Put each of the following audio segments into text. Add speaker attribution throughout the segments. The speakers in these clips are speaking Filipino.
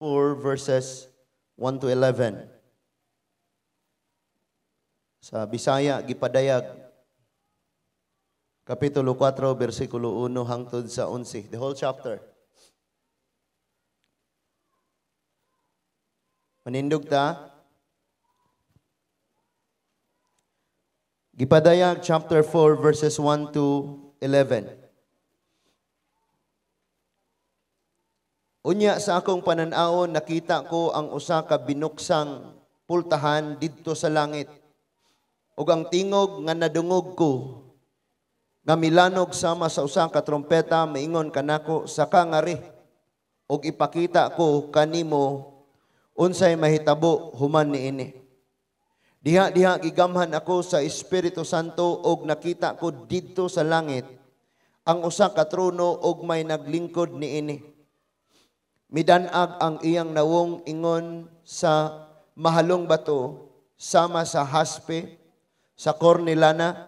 Speaker 1: 4 verses 1 to 11. Sa Bisaya, Gipadayag, Kapitulo 4, versikulo 1 hangtod sa 11. The whole chapter. Manindog ta. Gipadayag chapter 4 verses 1 to 11. Unya sa akong pananaw, nakita ko ang usa ka binuksang pultahan didto sa langit. Ug ang tingog nga nadungog ko nga milanog sama sa usa ka trompeta maingon kanako sa kangari ug ipakita ko kanimo unsay mahitabo human niini. Diha-diha gigamhan ako sa Espiritu Santo og nakita ko didto sa langit ang usa ka trono og may naglingkod niini. Midanag ang iyang nawong ingon sa mahalong bato sama sa haspe, sa kornilana,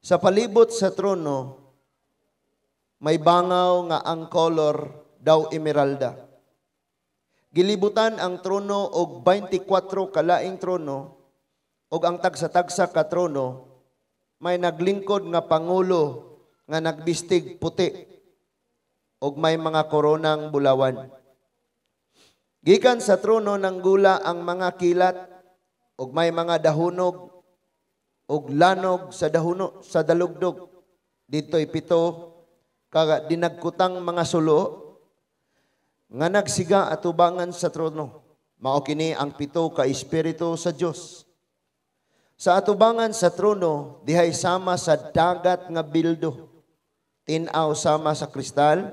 Speaker 1: sa palibot sa trono, may bangaw nga ang color daw emeralda. Gilibutan ang trono og 24 kalaing trono og ang tagsa-tagsa ka trono may naglingkod nga pangulo nga nagbistig puti ug may mga koronang bulawan. Gikan sa trono ng gula ang mga kilat ug may mga dahunog ug lanog sa dahuno sa dalugdog. Dito'y pito kaga dinagkutang mga sulo nga nagsiga atubangan sa trono. Mao kini ang pito ka espiritu sa Dios. Sa atubangan sa trono dihay sama sa dagat nga bildo. Tinaw sama sa kristal,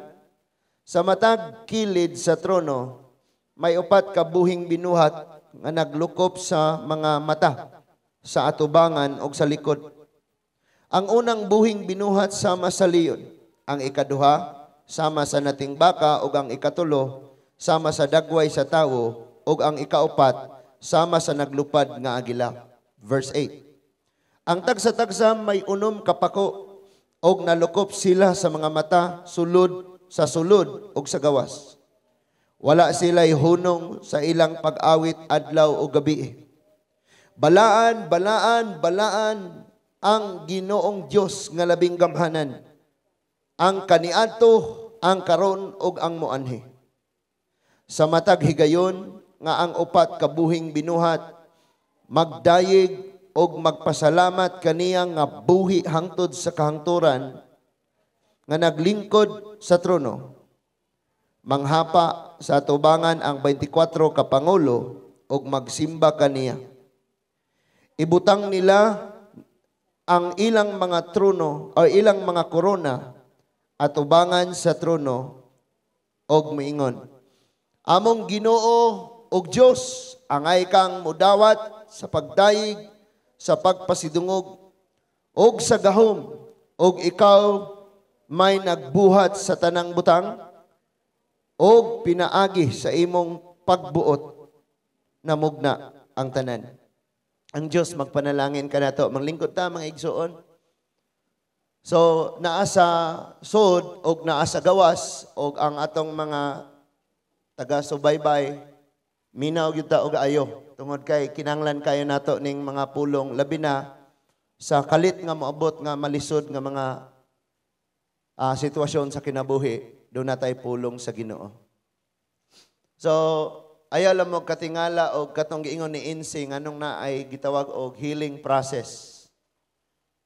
Speaker 1: sa matag kilid sa trono, may upat ka buhing binuhat nga naglukop sa mga mata, sa atubangan o sa likod. Ang unang buhing binuhat sama sa liyon, ang ikaduha sama sa nating baka o ang ikatulo sama sa dagway sa tao o ang ikaupat sama sa naglupad nga agila. Verse 8. Ang tagsa-tagsa may unom kapako og nalukop sila sa mga mata, sulod, sa sulod o sa gawas. Wala sila'y hunong sa ilang pag-awit adlaw o gabi. Balaan, balaan, balaan ang ginoong Diyos nga labing gamhanan. Ang kaniadto, ang karon ug ang muanhe. Sa matag higayon nga ang upat kabuhing binuhat magdayeg og magpasalamat kaniyang nga buhi hangtod sa kahangturan nga naglingkod sa trono. Manghapa sa atubangan ang 24 kapangulo pangulo ug magsimba kaniya. Ibutang nila ang ilang mga trono o ilang mga korona at ubangan sa trono og miingon. Among Ginoo og Dios angay kang mudawat sa pagdayig sa pagpasidungog og sa gahom og ikaw may nagbuhat sa tanang butang o pinaagi sa imong pagbuot na mugna ang tanan. Ang Diyos magpanalangin ka nato. Manglingkod ta mga igsoon. So naa sa sod og naa sa gawas og ang atong mga taga subaybay minaw gyud ta og ayo tungod kay kinanglan kayo nato ning mga pulong labi na sa kalit nga moabot nga malisod nga mga uh, sitwasyon sa kinabuhi, doon natay pulong sa ginoo. So, ayaw lang mo katingala o katong giingon ni Insing, anong na ay gitawag og healing process.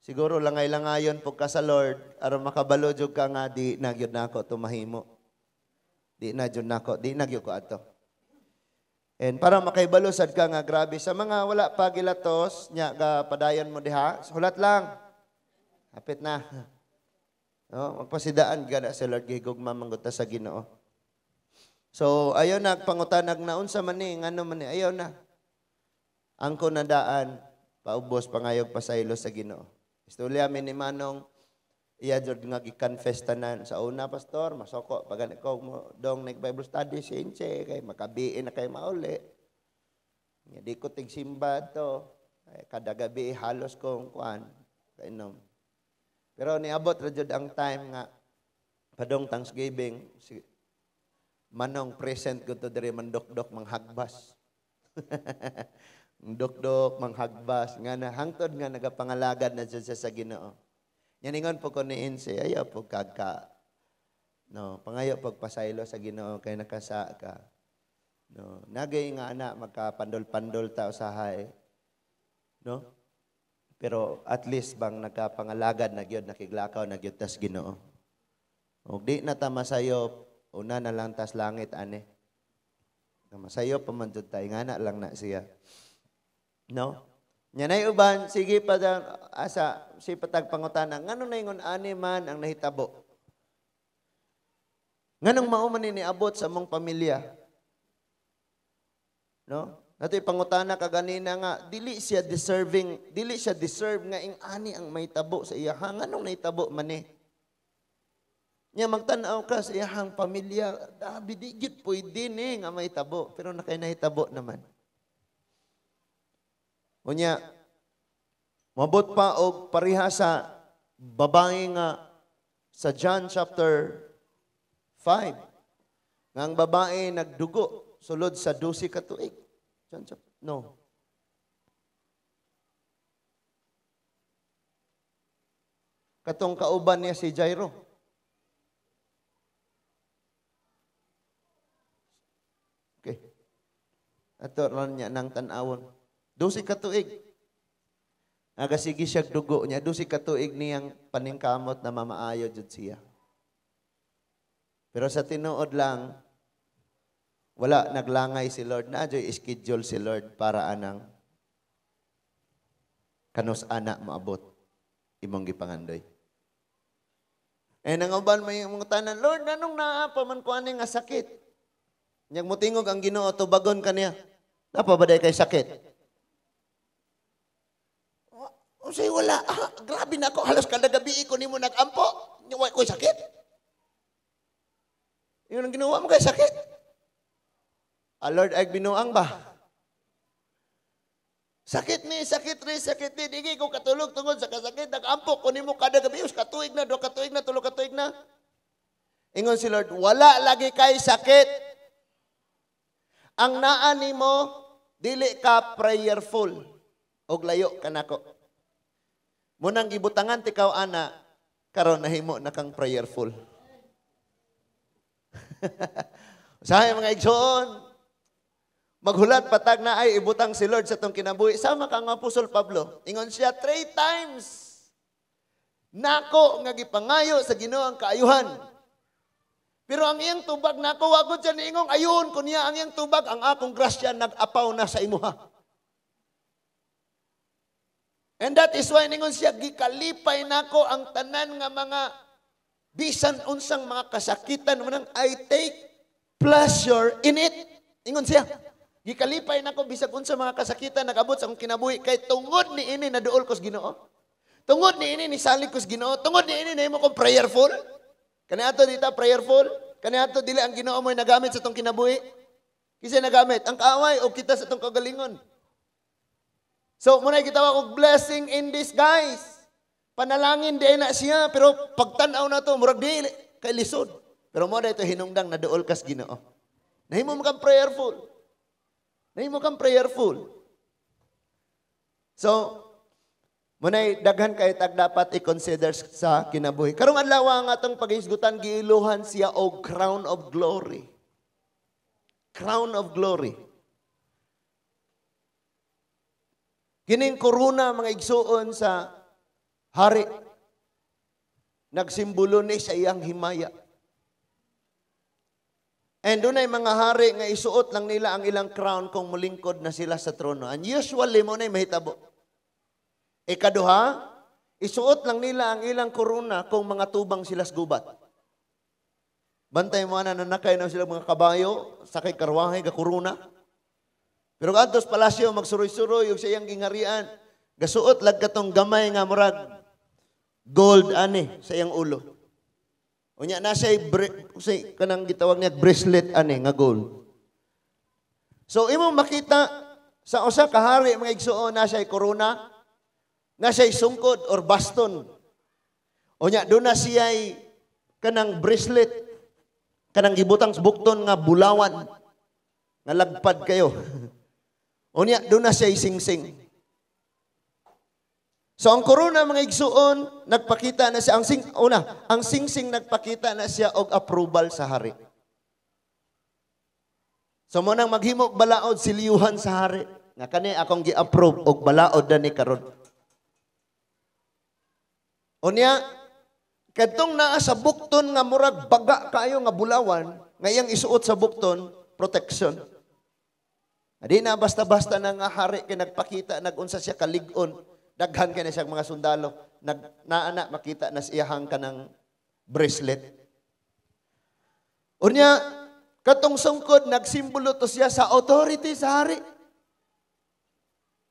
Speaker 1: Siguro langay langayon po ka sa Lord, aron makabalo jud ka nga di nagyod nako tumahimo. Di na jud nako, di nagyod ko ato. And para makaibalo sad ka nga grabe sa mga wala pagilatos, gilatos nya ga padayon mo diha, hulat lang. Hapit na. No? Magpasidaan gana sa Lord kay gugma sa Ginoo. So ayo na pangutanag naon sa mani ano man ayo na. Ang kunadaan paubos pangayog pasaylo sa Ginoo. Istorya mi ni Manong iya jud nga gi-confess tanan sa una pastor masoko pag ko mo dong nag Bible study sinche kay makabiin na kay mauli. Nga di ko tigsimba to. Kada gabi halos kong kuan kainom. Pero niabot ra jud ang time nga padong Thanksgiving si manong present ko to diri mandokdok manghagbas. dokdok manghagbas nga na hangtod nga nagapangalagad na jud sa Ginoo. Yaningon po ko niin si ayo po kagka no pangayo pagpasaylo sa Ginoo kay nakasa ka. No, nagay nga ana magkapandol-pandol ta usahay. No? Pero at least bang nagkapangalagad na gyud nakiglakaw na gyud tas Ginoo. Og di na tama sayo una na lang tas langit ane. Tama sayo pamantud tay nga na lang na siya. No? Nya nay uban sige pa asa si patag pangutana ngano na ingon ani man ang nahitabo. Nganong mao man ni abot sa mong pamilya? No? Nato pangutana kaganina nga dili siya deserving, dili siya deserve nga ing ani ang may tabo sa iya. Ha nganong may tabo man eh. Nya magtan-aw ka sa iyahang pamilya, dabi di pwede ni nga may tabo, pero nakay na nahitabo naman. Unya mabot pa og pariha sa babae nga sa John chapter 5 nga ang babae nagdugo sulod sa 12 ka tuig. John chapter? No. Katong kauban niya si Jairo. Okay. Ato lang niya ng tanawon. Dosi katuig. Nagasigi siya dugo niya. Dosi katuig niyang paningkamot na mamaayo dyan siya. Pero sa tinuod lang, wala, naglangay si Lord. Nadyo, schedule si Lord para anang kanus anak maabot imong gipangandoy. Eh nangoban may mga tanan, Lord, anong naapa man ko aning sakit? Nyag mutingog ang Ginoo to bagon kaniya. Napa ba kay sakit? O say, wala. Ah, grabe na ako. Halos kada gabi ko ni mo nagampo. Niwa ko sakit. Yun ang ginawa mo kay sakit. Alord ah, ag binuang ba? Sakit ni, sakit ni, sakit ni. Digi ko katulog tungod sa kasakit. Nag-ampok ko nimo kada gabi. Us, katuig na, do katuig na, tulog katuig na. Ingon si Lord, wala lagi kay sakit. Ang naan mo, dili ka prayerful. Og layo ka ko. Munang gibutangan kao ana, karon nahimo na kang prayerful. Sa mga igsoon, Maghulat patag na ay ibutang si Lord sa tong kinabuhi. Sama ka nga pusol Pablo. Ingon siya three times. Nako nga gipangayo sa Ginoo kaayuhan. Pero ang iyang tubag nako wa gud siya niingon ayon kunya ang iyang tubag ang akong grasya nagapaw na sa imuha. And that is why ningon siya gikalipay nako ang tanan nga mga bisan unsang mga kasakitan manang I take pleasure in it. Ingon siya. Gikalipay nako bisag unsa mga kasakitan nakabot sa akong kinabuhi kay tungod ni ini na duol kos Ginoo. Tungod ni ini ni salig kos Ginoo. Tungod ni ini na imo kong prayerful. Kani ato dita prayerful. Kani ato dili ang Ginoo mo nagamit sa tong kinabuhi. Kisa nagamit ang kaaway o kita sa tong kagalingon. So muna kita og blessing in this guys. Panalangin di na siya pero pagtan-aw na to murag di, kay lisod. Pero mo ito hinungdang na duol kas Ginoo. Nahimo man prayerful. Nay mo kang prayerful. So, Munay, daghan kay tag dapat i-consider sa kinabuhi. Karong adlaw ang atong pag-isgutan, giiluhan siya o crown of glory. Crown of glory. Kining koruna mga igsuon sa hari. Nagsimbolo ni sa iyang himaya. And dunay mga hari nga isuot lang nila ang ilang crown kung mulingkod na sila sa trono. And usually mo na'y mahitabo. Ikaduha, isuot lang nila ang ilang korona kung mga tubang sila gubat. Bantay mo na nanakay na sila mga kabayo, sakay karwahe, ga gakuruna. Pero kadtos palasyo, magsuroy-suroy, yung siyang gingarian. Gasuot lag katong gamay nga murag gold ani sa iyang ulo. Unya na siya say kanang gitawag niya bracelet ani nga gold. So imo makita sa usa ka hari mga igsuon na siya corona, na siya sungkod or baston. Unya do na siya kanang bracelet kanang gibutang bukton nga bulawan nga lagpad kayo. Unya do na siya singsing. So ang corona mga igsuon nagpakita na siya ang sing una, ang singsing nagpakita na siya og approval sa hari. So mo nang maghimo balaod si Liuhan sa hari nga kani akong gi-approve og balaod na ni karon. Unya katong naa sa bukton nga murag baga kayo nga bulawan ngayang isuot sa bukton protection. Adi na basta-basta na nga hari kay nagpakita nagunsa siya kalig-on Daghan kay na siyang mga sundalo. Nag, naana, makita na siyahang ka ng bracelet. Unya, katong sungkod, nagsimbolo to siya sa authority sa hari.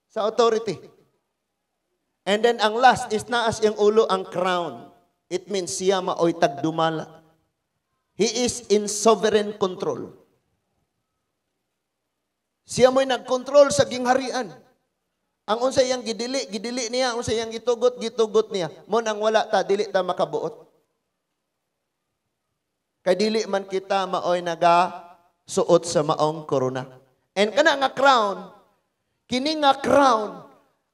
Speaker 1: Sa authority. And then ang last is naas yung ulo ang crown. It means siya maoy tagdumala. He is in sovereign control. Siya mo'y nag-control sa gingharian. Ang unsa yang gidili, gidili niya, unsa yang gitugot, gitugot niya. Mo nang wala ta dili ta makabuot. Kay dili man kita maoy naga suot sa maong corona. And kana nga crown, kini nga crown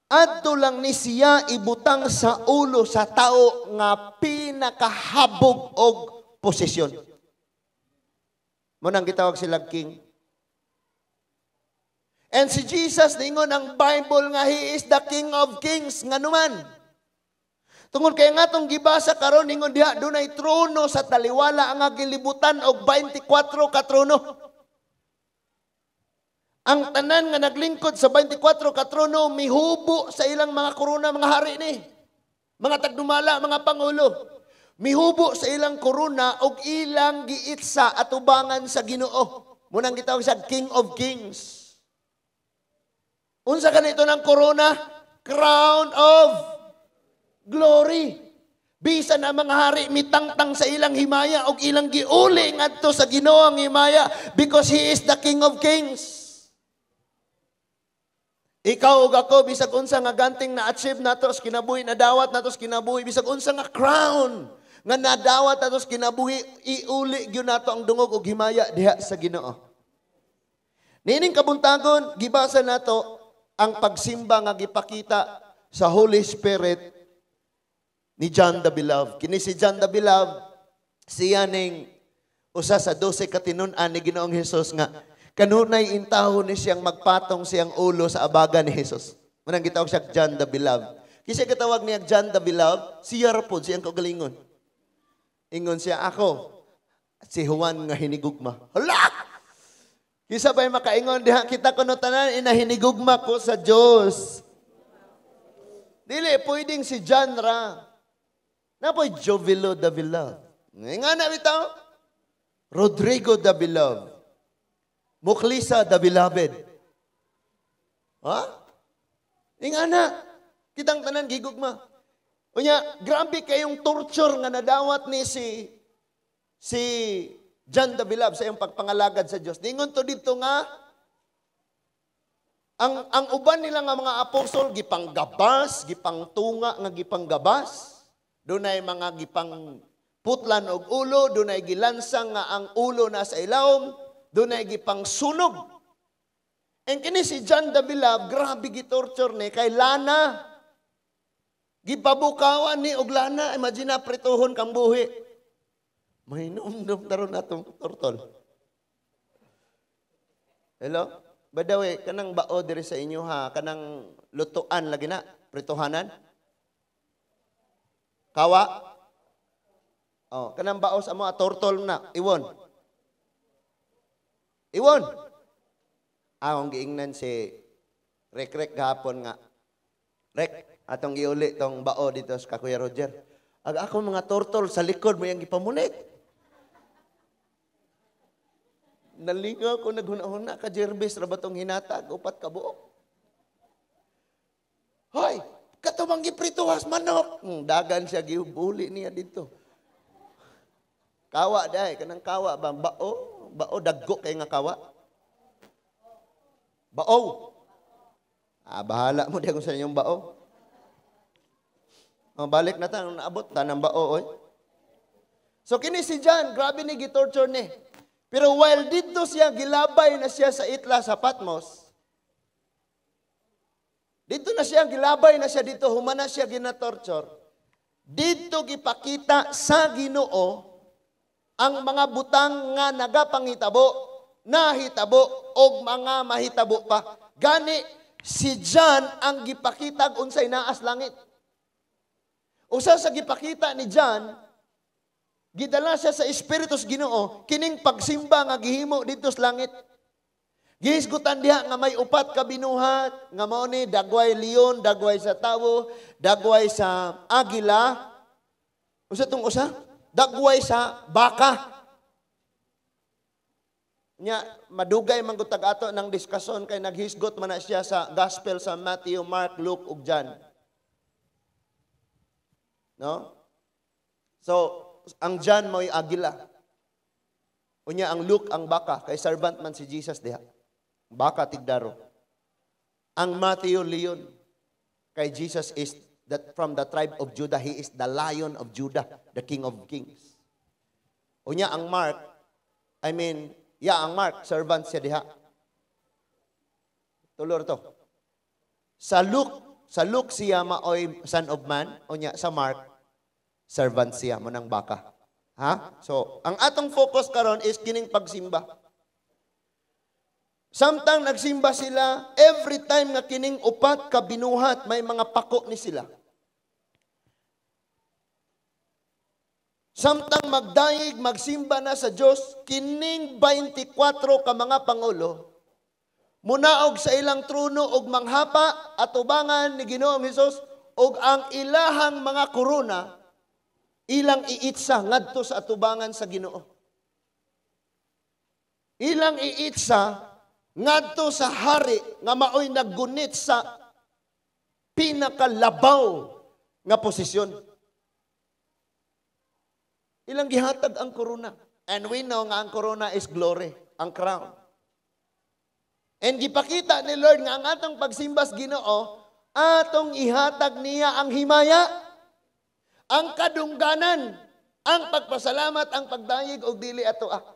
Speaker 1: adto lang ni siya ibutang sa ulo sa tao nga pinakahabog og posisyon. Mo nang gitawag sila king. And si Jesus, ningon ang Bible nga, He is the King of Kings, nga naman. Tungod kay nga tong gibasa karon ningon diha dunay trono sa taliwala ang gilibutan og 24 ka trono. Ang tanan nga naglingkod sa 24 ka trono mihubo sa ilang mga korona mga hari ni. Mga tagdumala, mga pangulo. Mihubo sa ilang korona og ilang giitsa at ubangan sa Ginoo. Munang gitawag sa King of Kings. Unsa kanito ng corona? Crown of glory. Bisan ang mga hari mitangtang sa ilang himaya o ilang giuli ngadto sa Ginoo ang himaya because he is the king of kings. Ikaw ug ako bisag unsa nga ganting na achieve nato sa kinabuhi na dawat nato sa kinabuhi bisag unsa nga crown nga nadawat nato sa kinabuhi iuli gyud nato ang dungog og himaya diha sa Ginoo. Nining kabuntagon gibasa nato ang pagsimba nga gipakita sa Holy Spirit ni John the Beloved. Kini si John the Beloved, siya ning usa sa 12 katinun-an ni Ginoong Hesus nga kanunay intaho ni siyang magpatong siyang ulo sa abaga ni Hesus. Manang gitawag siya John the Beloved. Kasi katawag niya John the Beloved, siya rapod siyang kagalingon. Ingon siya ako, si Juan nga hinigugma. Hala! Kisa ba'y makaingon, diha kita kuno tanan, inahinigugma ko sa Dios. Dili, pwedeng si John Na Napoy Jovilo the Beloved. Nga na bitaw? Rodrigo the Beloved. Muklisa the Beloved. Ha? Nga na. Kitang tanan, gigugma. Unya, grabe kayong torture nga nadawat ni si si John the Beloved sa iyong pagpangalagad sa Diyos. Ningon to dito nga, ang, ang uban nila nga mga apostol, gipang gabas, gipang tunga, nga gipang gabas. Doon ay mga gipang putlan og ulo, doon ay gilansang nga ang ulo na sa ilawom, doon ay gipang sunog. And kini si John the Beloved, grabe gitorture ni kay Lana. Gipabukawan ni og Lana, imagine na prituhon kang buhi. Mahinom-nom daron natong tortol. Hello? By the way, kanang bao diri sa inyo ha, kanang lutuan lagi na, pritohanan. Kawa. Oh, kanang bao sa mo turtol na, iwon. Iwon. Ang ah, giingnan si Rek Rek gahapon nga. Rek, atong giuli tong bao dito sa Kakuya Roger. Ag ako mga tortol sa likod mo yung gipamunit. Nalinga ko naghunahuna ka Jervis rabatong hinatag upat ka buok. Hoy, katumang giprituhas manok. Hmm, dagan siya gibuli niya dito. Kawa dai, kanang kawa bang bao, bao daggo kay nga kawa. Bao. Ah, bahala mo di kung sa inyong bao. Oh, balik na ta, naabot ta ng bao, oy. So, kini si John, grabe ni, gitorture ni. Pero while dito siya, gilabay na siya sa itla sa Patmos, dito na siya, gilabay na siya dito, humana siya ginatorture. Dito gipakita sa ginoo ang mga butang nga nagapangitabo, nahitabo, o mga mahitabo pa. Gani, si John ang gipakita unsay naas langit. Usa sa gipakita ni John, Gidala siya sa Espiritus Ginoo, kining pagsimba nga gihimo dito sa langit. Gihisgutan diha nga may upat ka binuhat, nga mao ni dagway leon, dagway sa tawo, dagway sa agila. Usa tong usa? Dagway sa baka. Nya madugay man gutag ato nang diskusyon kay naghisgot man na siya sa gospel sa Matthew, Mark, Luke ug John. No? So, ang John mo'y agila. Unya ang Luke ang baka, kay servant man si Jesus diha. Baka tigdaro. Ang Matthew leon kay Jesus is that from the tribe of Judah, he is the lion of Judah, the king of kings. Unya ang Mark, I mean, yeah, ang Mark, servant siya diha. Tulor to. Sa Luke, sa Luke siya maoy son of man, unya sa Mark, servant siya mo ng baka. Ha? So, ang atong focus karon is kining pagsimba. Samtang nagsimba sila, every time nga kining upat ka binuhat, may mga pako ni sila. Samtang magdayig, magsimba na sa Dios, kining 24 ka mga pangulo, munaog sa ilang trono og manghapa at ubangan ni Ginoong Hesus og ang ilahang mga korona Ilang iitsa ngadto sa atubangan sa Ginoo. Ilang iitsa ngadto sa hari nga maoy naggunit sa pinakalabaw nga posisyon. Ilang gihatag ang corona. And we know nga ang corona is glory, ang crown. And gipakita ni Lord nga ang atong pagsimbas Ginoo, atong ihatag niya ang himaya ang kadungganan, ang pagpasalamat, ang pagdayig og dili ato ah.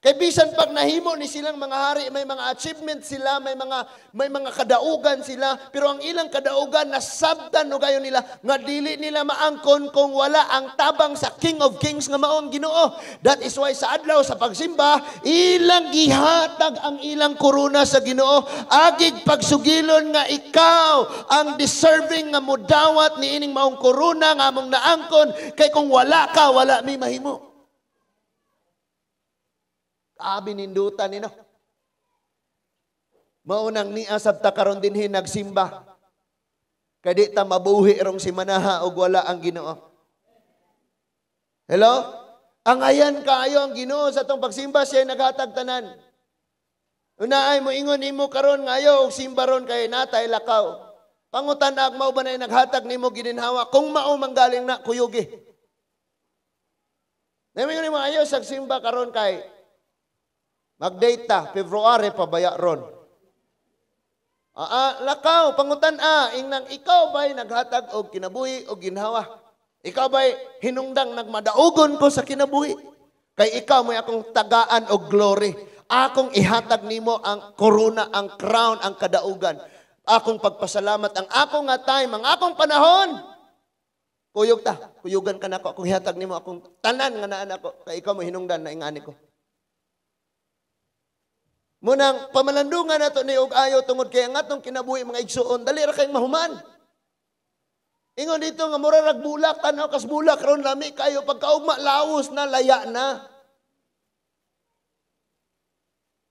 Speaker 1: Kay bisan pag nahimo ni silang mga hari, may mga achievement sila, may mga may mga kadaugan sila, pero ang ilang kadaugan nasabdan no kayo nila nga dili nila maangkon kung wala ang tabang sa King of Kings nga mao ang Ginoo. That is why sa adlaw sa pagsimba, ilang gihatag ang ilang korona sa Ginoo agig pagsugilon nga ikaw ang deserving nga mudawat ni ining maong korona nga among naangkon kay kung wala ka wala mi mahimo. Ah, binindutan nino. Maunang ni asab ta karon dinhi nagsimba. Kadi ta mabuhi rong si manaha og wala ang Ginoo. Hello? Ang ayan kaayo ang Ginoo sa tong pagsimba siya naghatag tanan. Una ay mo ingon nimo karon ngayo og simba ron kay natay lakaw. Pangutan na mao ba na naghatag nimo gininhawa kung mao manggaling na kuyugi. Nami nimo ayo sa simba karon kay Magdata, February, pabaya ron. Aa, lakaw, pangutan a, ingnang ikaw ba'y naghatag og kinabuhi o ginhawa? Ikaw ba'y hinungdang nagmadaugon ko sa kinabuhi? Kay ikaw may akong tagaan og glory. Akong ihatag nimo ang corona, ang crown, ang kadaugan. Akong pagpasalamat ang akong nga time, ang akong panahon. Kuyog ta, kuyugan ka na ako, akong ihatag nimo akong tanan nga naan ako. Kay ikaw mo hinungdan na ingani ko. Munang pamalandungan nato ni og ayo tungod kay ang atong kinabuhi mga igsuon dali ra kay mahuman. Ingon dito nga mura rag bulak tanaw kas bulak ron lami kayo pagkaugma lawos na laya na.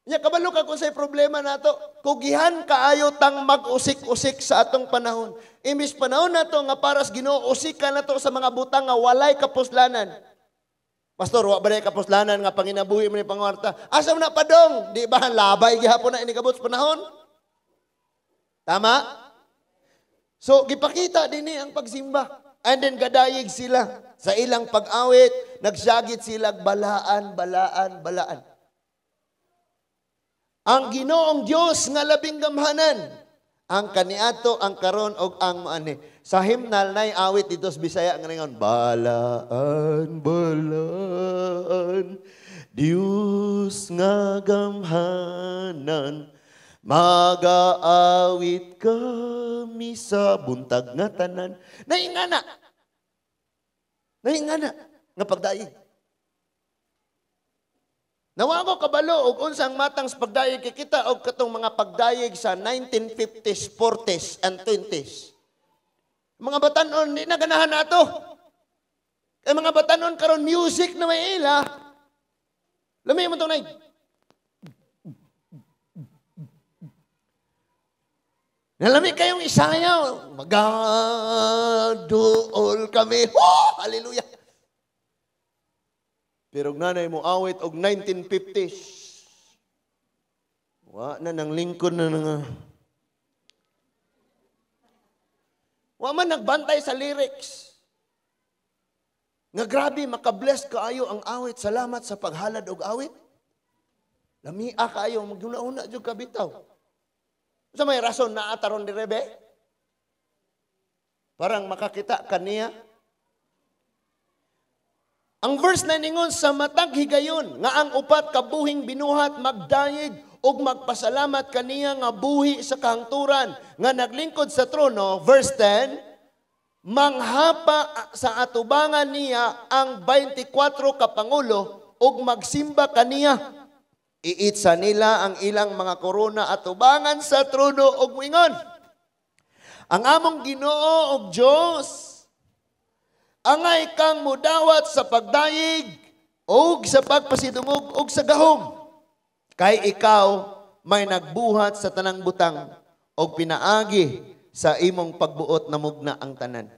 Speaker 1: Nya kabalo ka sa problema nato kugihan kaayo tang mag-usik-usik sa atong panahon. Imbis panahon nato nga paras Ginoo usik ka nato sa mga butang nga walay kapuslanan. Pastor, wa ba kapuslanan nga panginabuhi mo ni pangwarta? Asa mo na padong? Di ba labay gihapon na inikabot sa panahon? Tama? So, gipakita din eh ang pagsimba. And then gadayig sila sa ilang pag-awit, nagsagit sila balaan, balaan, balaan. Ang ginoong Diyos nga labing gamhanan, ang kaniato, ang karon og ang maani. Sa himnal nay awit dito sa Bisaya nga ningon balaan balaan Dios nga gamhanan magaawit kami sa buntag nga tanan. nay Naingana. Naingana nga pagdai. Nawa ko kabalo og unsang matang pagdayeg kikita og katong mga pagdayeg sa 1950s, 40s and 20s. Mga batanon di na ganahan nato. Kay mga batanon karon music na may ila. Lami mo tunay. Nalami kayong isayaw. Magadool kami. Oh, hallelujah. Pero nanay mo awit og 1950s. Wa na nang lingkod na nga. Wa man nagbantay sa lyrics. Nga grabe, makabless kaayo ang awit. Salamat sa paghalad og awit. Lamia kaayo, maguna-una jud ka bitaw. Sa may rason na ataron ni Rebe? Parang makakita kaniya ang verse na ningon sa matag higayon nga ang upat ka buhing binuhat magdayeg ug magpasalamat kaniya nga buhi sa kahangturan nga naglingkod sa trono verse 10 manghapa sa atubangan niya ang 24 ka pangulo ug magsimba kaniya iit sa nila ang ilang mga korona atubangan sa trono ug wingon ang among Ginoo ug Dios angay kang mudawat sa pagdayig o sa pagpasidungog o sa gahom. Kay ikaw may nagbuhat sa tanang butang o pinaagi sa imong pagbuot na mugna ang tanan.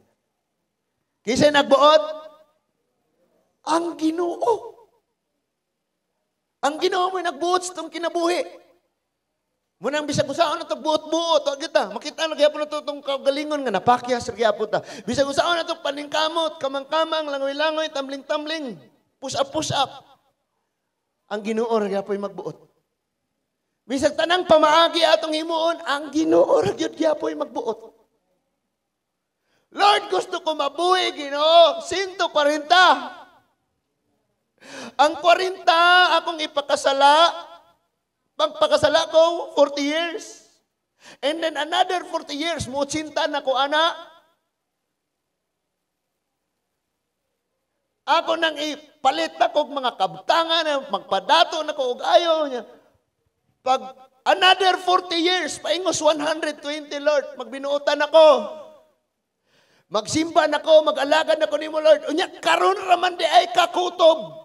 Speaker 1: Kisa nagbuot? Ang ginoo. Ang ginoo mo nagbuot sa itong kinabuhi. Munang bisag usaon na to buot-buot og kita. Makita na kaya gyapon to tong kagalingon nga napakyas gyapon ta. Bisag usaon na to paningkamot, kamang-kamang, langoy-langoy, tambling-tambling, push up push up. Ang Ginoo ra gyapoy magbuot. Bisag tanang pamaagi atong himuon, ang Ginoo ra gyud gyapoy magbuot. Lord, gusto ko mabuhi, Ginoo, 140. Ang 40 akong ipakasala, Pagpakasala ko, 40 years. And then another 40 years, mo cinta na ko, ana. Ako nang ipalit na kog mga kabtangan, magpadato na ko, og ayaw niya. Pag another 40 years, paingos 120, Lord, magbinuotan ako. Magsimba na ko, mag-alagad na ko ni mo, Lord. Unya, karon raman di ay kakutob.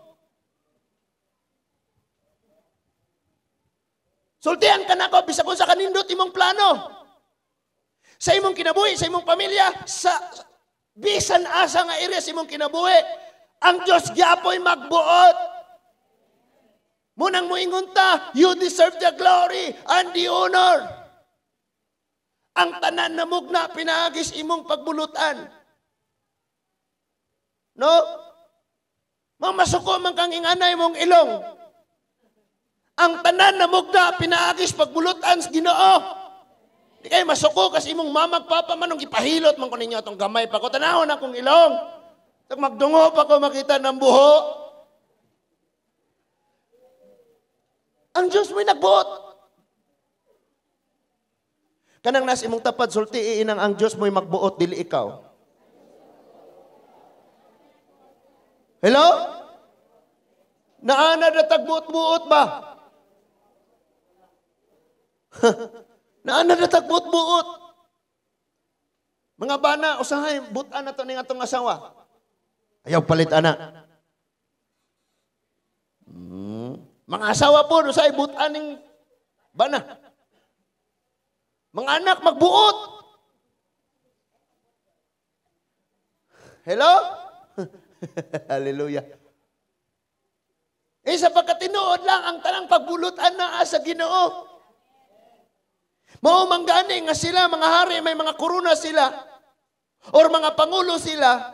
Speaker 1: Sultihan ka ako, bisag unsa kanindot imong plano. Sa imong kinabuhi, sa imong pamilya, sa bisan asa nga area imong kinabuhi, ang Dios gyapoy magbuot. Munang moingon ta, you deserve the glory and the honor. Ang tanan na mugna pinaagis imong pagbulutan. No? Mamasuko man kang inganay mong ilong. Ang tanan na mugda, pinaagis pagbulutan sa ginoo. Di kayo masuko kas imong mamag papa manong ipahilot man ko ninyo atong gamay pa ko. Tanahon akong ilong. Tag magdungo pa ko makita ng buho. Ang Diyos mo'y nagbuot. Kanang nas imong tapad sulti iinang ang Diyos mo'y magbuot dili ikaw. Hello? Naana na tagbuot-buot ba? Naa na natagbuot buot. Mga bana, usahay, butan na to ning atong asawa. Ayaw palit ana. Hmm. Mga asawa po, usahay, butan ning bana. Mga anak, magbuot. Hello? Hallelujah. Eh, sa pagkatinood lang, ang tanang pagbulutan na sa ginoo. Mao man nga sila mga hari may mga korona sila or mga pangulo sila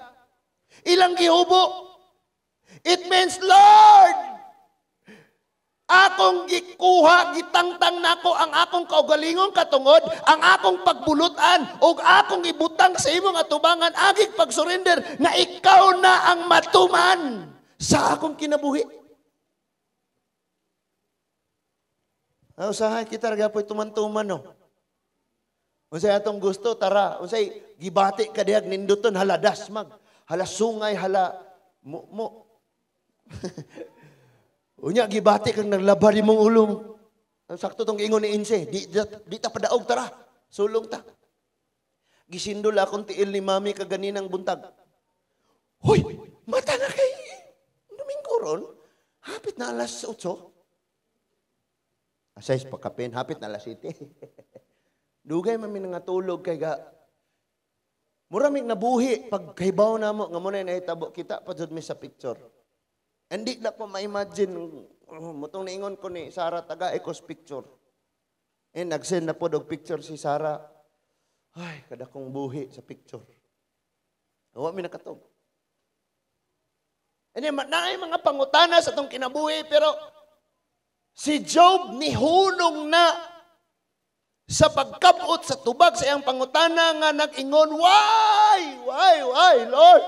Speaker 1: ilang gihubo. It means Lord akong gikuha gitangtang nako ang akong kaugalingon katungod ang akong pagbulutan ug akong ibutang sa imong atubangan agig pagsurrender na ikaw na ang matuman sa akong kinabuhi. Ah, usahay kita raga po tuman-tuman no. Unsay atong gusto tara, unsay gibati ka diag ninduton hala dasmag, hala sungay, hala mo. mo. Unya gibati kang naglabari mong ulong. Sakto tong ingon ni Inse, di, di, di ta padaog tara. Sulong ta. Gisindol akong tiil ni mami kaganinang buntag. Hoy, mata na kay Domingo ron. Hapit na alas 8. Asay pagkapin, hapit na alas Dugay man nga tulog kay ga na buhi pag kahibaw na mo nga mo na nahitabo kita pa jud sa picture. Hindi na ko ma-imagine oh, mutong naingon ko ni Sara taga Ecos picture. Eh nagsend na pod og picture si Sara. Ay, kada kong buhi sa picture. Wa mi nakatog. Ani na mga pangutana sa tong kinabuhi pero Si Job nihunong na sa pagkabot sa tubag sa iyang pangutana nga nag-ingon, Why? Why? Why, Lord?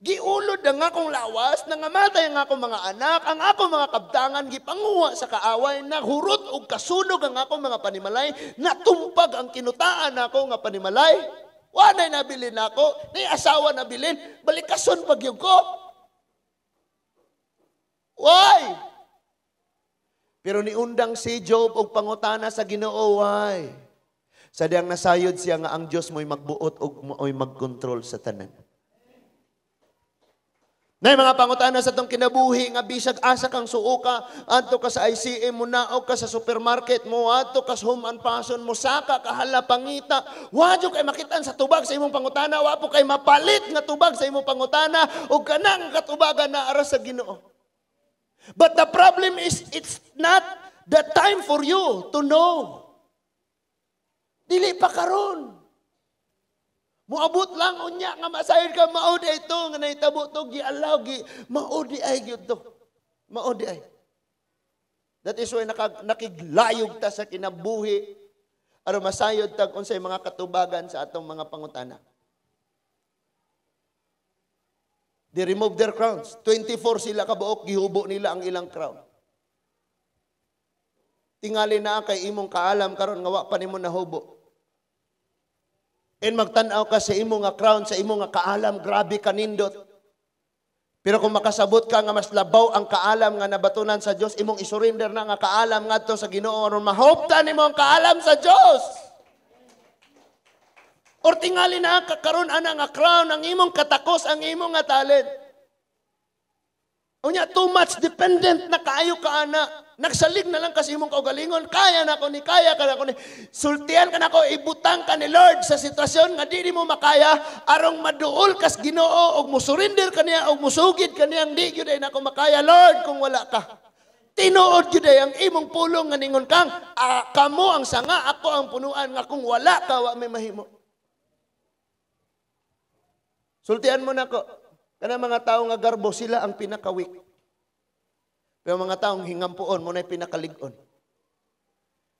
Speaker 1: Giulod ang akong lawas, nangamatay ang akong mga anak, ang akong mga kabdangan, gipanguha sa kaaway, nahurot og kasunog ang akong mga panimalay, natumpag ang kinutaan ako nga panimalay. Wanay nabilin ako, ni asawa nabilin, balikason pagyog ko. Why? Pero niundang si Job og pangutana sa Ginoo, why? Sa diyang nasayod siya nga ang Dios mo'y magbuot og mo'y magkontrol sa tanan. Nay mga pangutana sa tong kinabuhi nga bisag asa kang suoka adto ka sa ICM mo naog ka sa supermarket mo adto ka sa home and fashion mo saka ka hala pangita wa kay makitan sa tubag sa imong pangutana wa po kay mapalit nga tubag sa imong pangutana ug kanang katubagan na aras sa Ginoo But the problem is, it's not the time for you to know. Dili pa karon. Muabot lang unya nga masayod ka mao di ito nga nahitabo to Allah gi mao di ay gyud to. Mao di ay. That is why nakag, nakiglayog ta sa kinabuhi aron masayod tag unsay mga katubagan sa atong mga pangutana. They removed their crowns. 24 sila kabuok, gihubo nila ang ilang crown. Tingali na kay imong kaalam karon nga wa pa nimo nahubo. And magtan-aw ka sa imong nga crown, sa imong nga kaalam, grabe kanindot. Pero kung makasabot ka nga mas labaw ang kaalam nga nabatunan sa Dios, imong isurrender na nga kaalam ngadto sa Ginoo aron mahoptan nimo ang kaalam sa Dios. Or tingali na kakaroon ana nga crown ang imong katakos ang imong nga talent. Unya too much dependent na kaayo ka ana. Nagsalig na lang kasi imong kaugalingon, kaya na ko ni kaya ka na ko ni. Sultian ka na ko ibutang ka ni Lord sa sitwasyon nga dili mo makaya arong maduol kas Ginoo og musurinder kaniya og musugid kaniya ang di gyud na ko makaya Lord kung wala ka. Tinuod gyud ang imong pulong nga ningon kang ah, kamo ang sanga ako ang punuan nga kung wala ka wa may mahimo. Sultian mo ko. Kana mga taong nga sila ang pinakawik. Pero mga taong hingampuon mo na pinakaligon.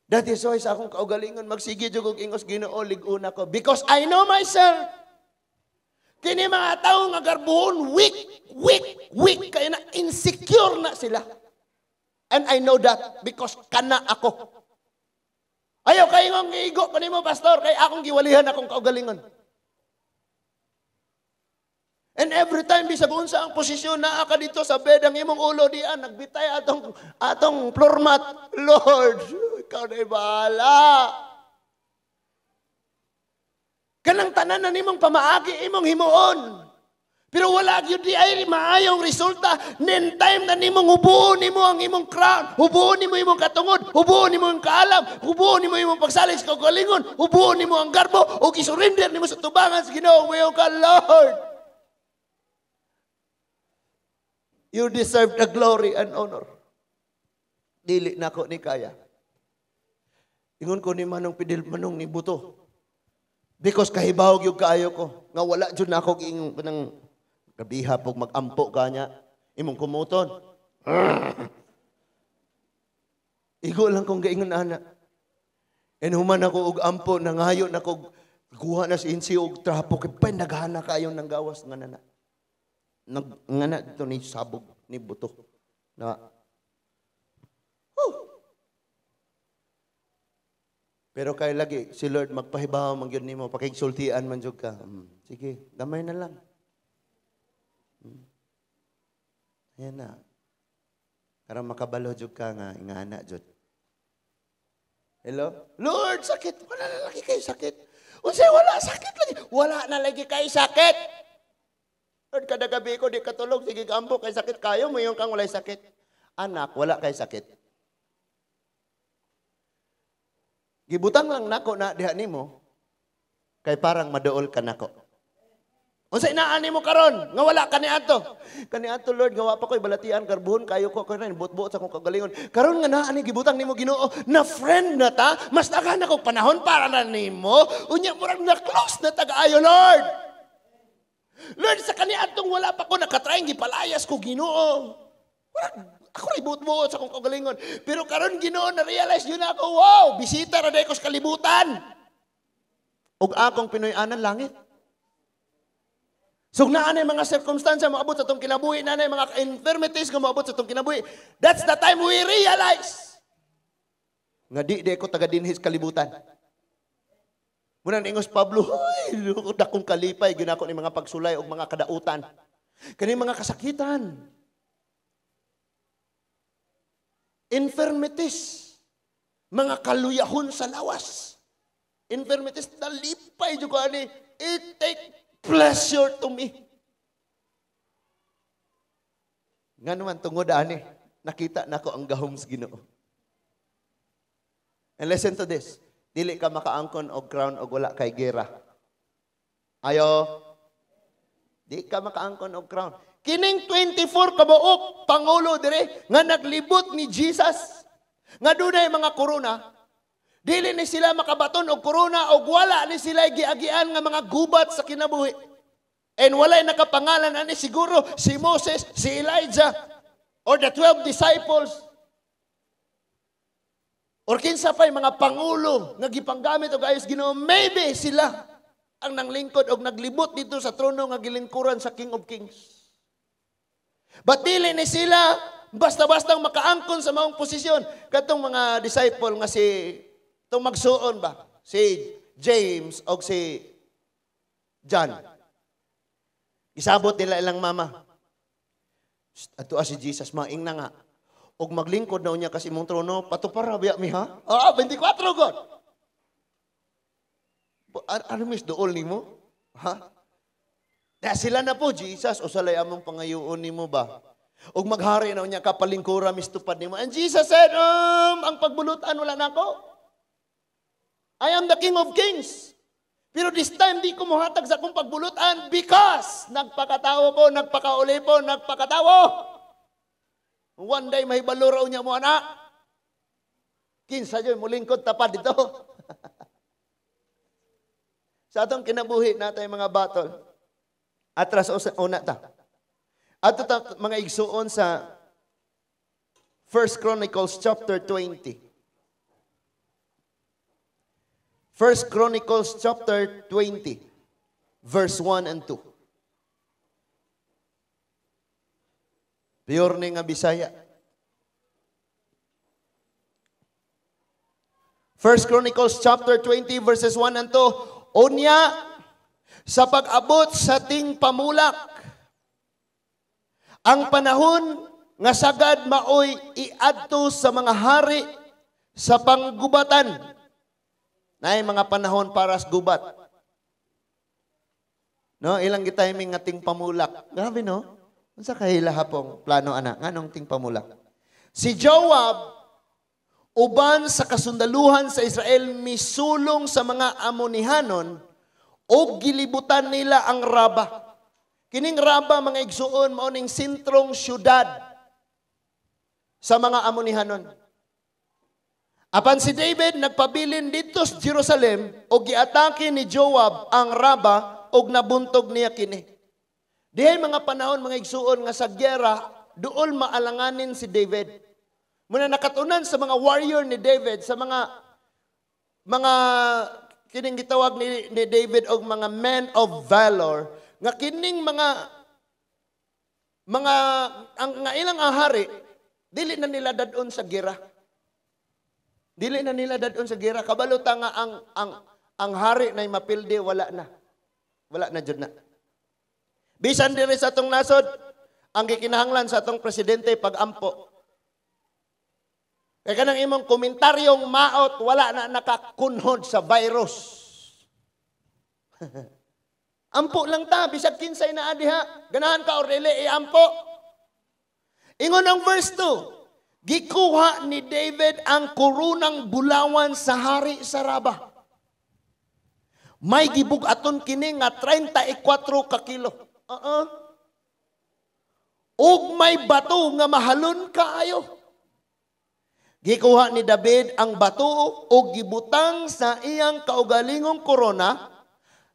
Speaker 1: That is why sa akong kaugalingon magsige jud og ingos Ginoo liguna ko because I know myself. Kini mga taong nga weak, weak, weak kay na insecure na sila. And I know that because kana ako. Ayaw kay ngong igo kanimo pastor kay akong giwalihan akong kaugalingon. And every time bisa unsa ang posisyon na aka dito sa bed ang imong ulo dian ah, nagbitay atong atong floor mat. Lord, ikaw na bahala. Kanang tanan na nimong pamaagi imong himuon. Pero wala gyud di ay maayong resulta nin time na nimong hubuon nimo ang imong crown, hubuon nimo imong katungod, hubuon nimo ang kaalam, hubuon nimo imong pagsalig sa kagalingon, hubuon nimo ang garbo ug isurrender nimo sa tubangan sa Ginoo, ka Lord. You deserve the glory and honor. Dili na ko ni kaya. Ingon ko ni Manong Pidil, Manong ni Buto. Because kahibaw yung kaayo ko. Nga wala dyan na ako ingon ng kabiha pag magampo ka niya. Imong kumuton. Igo lang kong gaingon ana. And human ako og ampo, nangayo na ko, guha na si Insi og trapo, kaya pa naghana kayo ng gawas nga nana nag nga na ni sabog ni buto na oh. Pero kay lagi si Lord magpahibaw man gyud nimo pakigsultian man jud ka. Hmm. Sige, damay na lang. Hmm. Ayan na. Karon makabalo jud ka nga ingana jud. Hello? Lord, sakit. Wala na lagi kay sakit. Unsay wala sakit lagi. Wala na lagi kay sakit. Lord, kada gabi ko, di katulog. Sige, gambo, kay sakit kayo. Mayon kang walay sakit. Anak, wala kay sakit. Gibutang lang nako na diha nimo kay parang maduol ka nako. Unsa inaani mo karon nga wala kani ato. Kani ato Lord nga wa pa koy balatian karbon kayo ko karon buot-buot sa akong kagalingon. Karon nga naa ni gibutang nimo Ginoo na friend na ta, mas daghan ako panahon para na nimo. Unya murag na close na tagaayo Lord. Lord, sa kaniadtong wala pa ko nakatraing gipalayas ko Ginoo. Ako rin buot sa akong kagalingon. Pero karon Ginoo na realize yun ako, wow, bisita ra day ko sa kalibutan. Ug akong pinoy-anan langit. So naa na mga circumstance maabot sa tong kinabuhi, na na mga infirmities nga maabot sa tong kinabuhi. That's the time we realize nga di di ko taga dinhis kalibutan. Muna ningos Pablo, lukod akong kalipay, ginako ni mga pagsulay o mga kadautan. Kani mga kasakitan. Infirmities. Mga kaluyahon sa lawas. Infirmities, nalipay dyan ko ani, it take pleasure to me. Nga naman, tungod ani, nakita na ko ang gahong sa ginoo. And listen to this. Dili ka makaangkon og crown og wala kay gera. Ayo. Di ka makaangkon og crown. Kining 24 kabuok pangulo dire nga naglibot ni Jesus nga dunay mga korona dili ni sila makabaton og korona og wala ni sila giagian nga mga gubat sa kinabuhi. And walay nakapangalan ani siguro si Moses, si Elijah or the 12 disciples Or kinsa pa'y mga pangulo nga gipanggamit og ayos Ginoo, maybe sila ang nanglingkod og naglibot dito sa trono nga gilingkuran sa King of Kings. But dili ni sila basta-basta makaangkon sa maong posisyon katong mga disciple nga si tong magsuon ba si James o si John. Isabot nila ilang mama. Ato si Jesus, maing na nga og maglingkod na unya kasi imong trono, patupara biya mi ha? Ah, 24 god. Ano mis dool mo? Ha? Da sila na po, Jesus, o salay among pangayoon nimo ba? Og maghari na unya kapalingkura mis tupad nimo. And Jesus said, um, ang pagbulutan wala na ako. I am the King of Kings. Pero this time, di ko muhatag sa akong pagbulutan because nagpakatawo ko, nagpakauli po, nagpakatawo. One day, may raw niya mo, anak. Kinsa dyan, mulingkod, tapad dito. sa atong kinabuhi natay mga batol, atras o una ta. Ato ta mga igsuon sa 1 Chronicles chapter 20. 1 Chronicles chapter 20, verse 1 and 2. Diorne nga Bisaya. 1 Chronicles chapter 20 verses 1 and 2. Unya sa pag-abot sa ting pamulak ang panahon nga sagad maoy iadto sa mga hari sa panggubatan Naay mga panahon para sa gubat. No, ilang gitay may ngating pamulak. Grabe no? Unsa kay hapong plano ana? Nganong ting pamula? Si Joab uban sa kasundaluhan sa Israel misulong sa mga Amonihanon o gilibutan nila ang Raba. Kining Raba mga igsuon mao ning sentrong syudad sa mga Amonihanon. Apan si David nagpabilin dito sa Jerusalem o giatake ni Joab ang Raba og nabuntog niya kini. Dihay mga panahon, mga igsuon nga sa gyera, dool maalanganin si David. Muna nakatunan sa mga warrior ni David, sa mga mga kining gitawag ni, ni David og mga men of valor, nga kining mga mga ang nga ilang ahari dili na nila dadon sa gira. Dili na nila dadon sa gira. Kabalo ta nga ang ang ang hari nay mapilde wala na. Wala na jud na. Bisan diri sa atong nasod, ang gikinahanglan sa atong presidente pag-ampo. Kaya kanang imong komentaryong maot, wala na nakakunhod sa virus. ampo lang ta, bisag kinsay na adiha. Ganahan ka, Aureli, ampo. Ingon ang verse 2, Gikuha ni David ang kurunang bulawan sa hari sa Raba. May gibugaton kini nga 34 e ka kilo. Oo. Ug may bato nga mahalon kaayo. Gikuha ni David ang bato ug gibutang sa iyang kaugalingong korona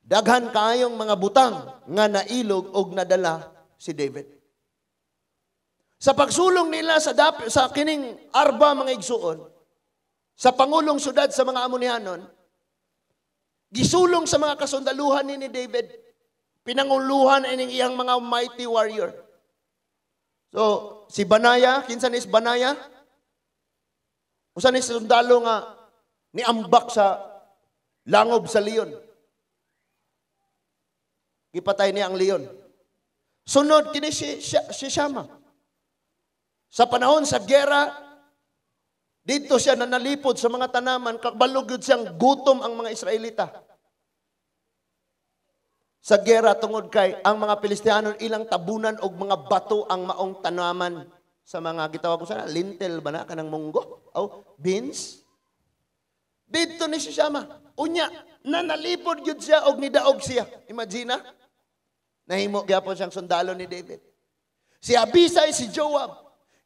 Speaker 1: daghan kaayong mga butang nga nailog ug nadala si David. Sa pagsulong nila sa dap- sa kining arba mga igsuon sa pangulong sudad sa mga Amonianon gisulong sa mga kasundaluhan ni, ni David Pinanguluhan ining iyang mga mighty warrior. So, si Banaya, kinsa ni Banaya? Usa ni sundalo nga ni Ambak sa langob sa leon. Gipatay niya ang leon. Sunod kini si, si, si Shama. Sa panahon sa gera, dito siya nanalipod sa mga tanaman, kabalog yun siyang gutom ang mga Israelita sa gera tungod kay ang mga Pilistiyano ilang tabunan og mga bato ang maong tanaman sa mga gitawag ko sana lintel ba na kanang munggo o beans dito ni Shishama unya na nalipod gyud siya og nidaog siya imagine nahimo gyapon siyang sundalo ni David si Abisay si Joab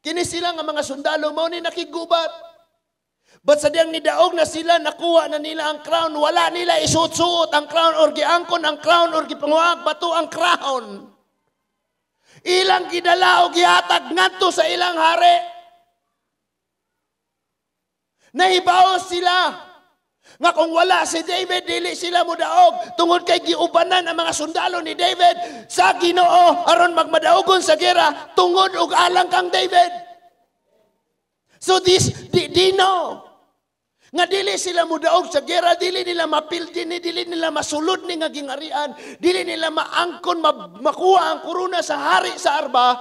Speaker 1: kini sila nga mga sundalo mao ni nakigubat But sadyang nidaog na sila, nakuha na nila ang crown, wala nila isuot-suot ang crown or giangkon ang crown or gipanguag bato ang crown. Ilang gidala o gihatag ngadto sa ilang hari. Nahibaos sila. Nga kung wala si David, dili sila mudaog. Tungod kay giubanan ang mga sundalo ni David sa ginoo, aron magmadaogon sa gera, tungod og alang kang David. So this, di, di know. Nga dili sila mudaog sa gera, dili nila mapildi ni, dili nila masulod ni nga gingarian, dili nila maangkon, ma- makuha ang kuruna sa hari sa arba,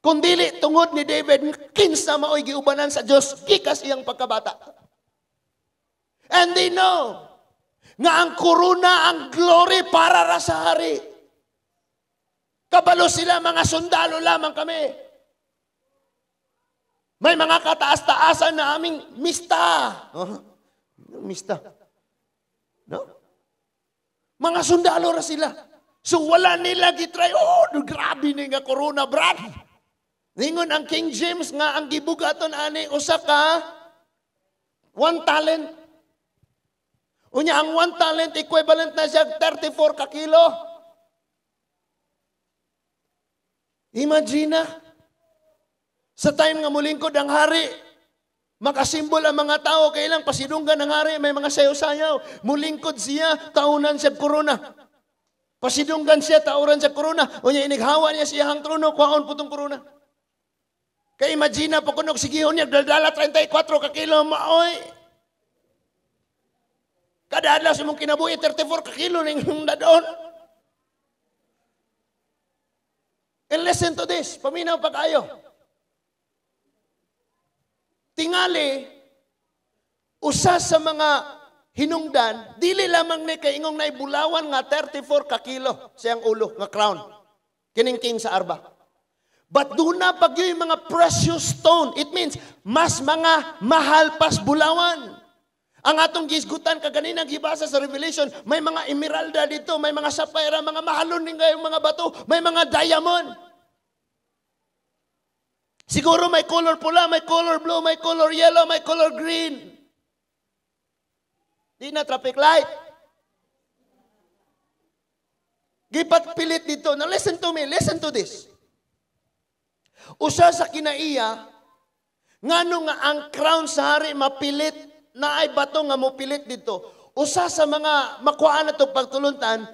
Speaker 1: kung dili tungod ni David, kinsa maoy giubanan sa Dios gikas iyang pagkabata. And they know nga ang kuruna, ang glory para ra sa hari. Kabalo sila, mga sundalo lamang kami. May mga kataas-taasan na aming mista. Huh? Oh, mista. No? Mga sundalo ra sila. So wala nila gitry. Oh, grabe ni nga corona, brad. Ningon ang King James nga ang gibugaton ani usa ka one talent. Unya ang one talent equivalent na siya 34 ka kilo. Imagine na. Sa time nga mulingkod ang hari, makasimbol ang mga tao, kailang pasidunggan ang hari, may mga sayo-sayaw. Mulingkod siya, taunan siya korona. Pasidunggan siya, tauran siya korona. O niya, inighawa niya siya ang trono, kuhaon putong korona. Kaya imagine po kunog, sige niya, daldala 34 ka kilo, maoy. Kada adlaw sa mong kinabuhi, 34 ka kilo na yung dadon. And listen to this, paminaw pa kayo tingali, usa sa mga hinungdan, dili lamang ni kay ingong naibulawan nga 34 ka kilo siyang ulo nga crown. Kining king sa arba. But do na pagyoy mga precious stone. It means, mas mga mahal pas bulawan. Ang atong gisgutan kaganina gibasa sa Revelation, may mga emeralda dito, may mga sapphire, mga mahalon ning mga bato, may mga diamond. Siguro may color pula, may color blue, may color yellow, may color green. Di na traffic light. Gipat pilit dito. Now listen to me, listen to this. Usa sa kinaiya, ngano nga ang crown sa hari mapilit na ay bato nga mopilit dito. Usa sa mga makuhaan na itong pagtuluntan,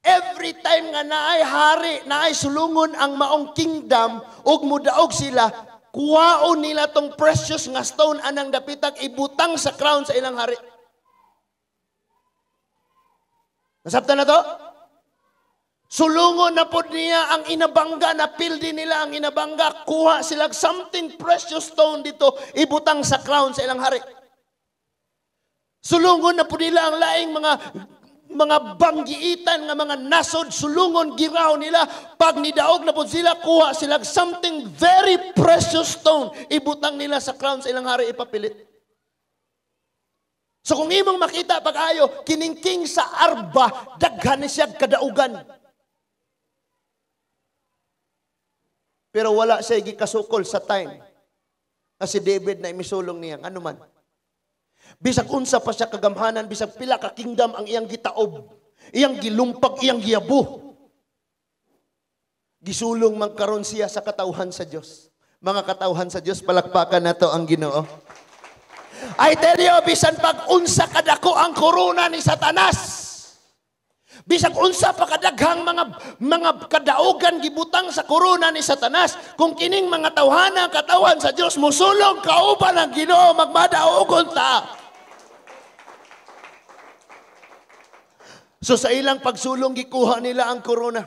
Speaker 1: Every time nga naay hari, naay sulungon ang maong kingdom, ug mudaog sila, kuwaon nila tong precious nga stone anang dapitag ibutang sa crown sa ilang hari. Nasabta na to? Sulungon na pod niya ang inabangga, na pildi nila ang inabangga, kuha sila something precious stone dito, ibutang sa crown sa ilang hari. Sulungon na po nila ang laing mga mga banggiitan nga mga nasod sulungon giraw nila pag nidaog na po sila kuha sila something very precious stone ibutang nila sa crown sa ilang hari ipapilit So kung imong makita pag ayo kiningking sa arba daghan siya kadaugan Pero wala siya gikasukol sa time na si David na imisulong niya ano man Bisag unsa pa siya kagamhanan, bisag pila ka kingdom ang iyang gitaob, iyang gilumpag, iyang giyabo. Gisulong man karon siya sa katauhan sa Dios. Mga katauhan sa Dios, palakpakan nato ang Ginoo. I tell you, bisan pag unsa kadako ang korona ni Satanas, Bisag unsa pa kadaghang mga mga kadaogan gibutang sa korona ni Satanas, kung kining mga tawhana katawan sa Dios mosulong kauban ang Ginoo magmadaogon ta. So sa ilang pagsulong gikuha nila ang corona.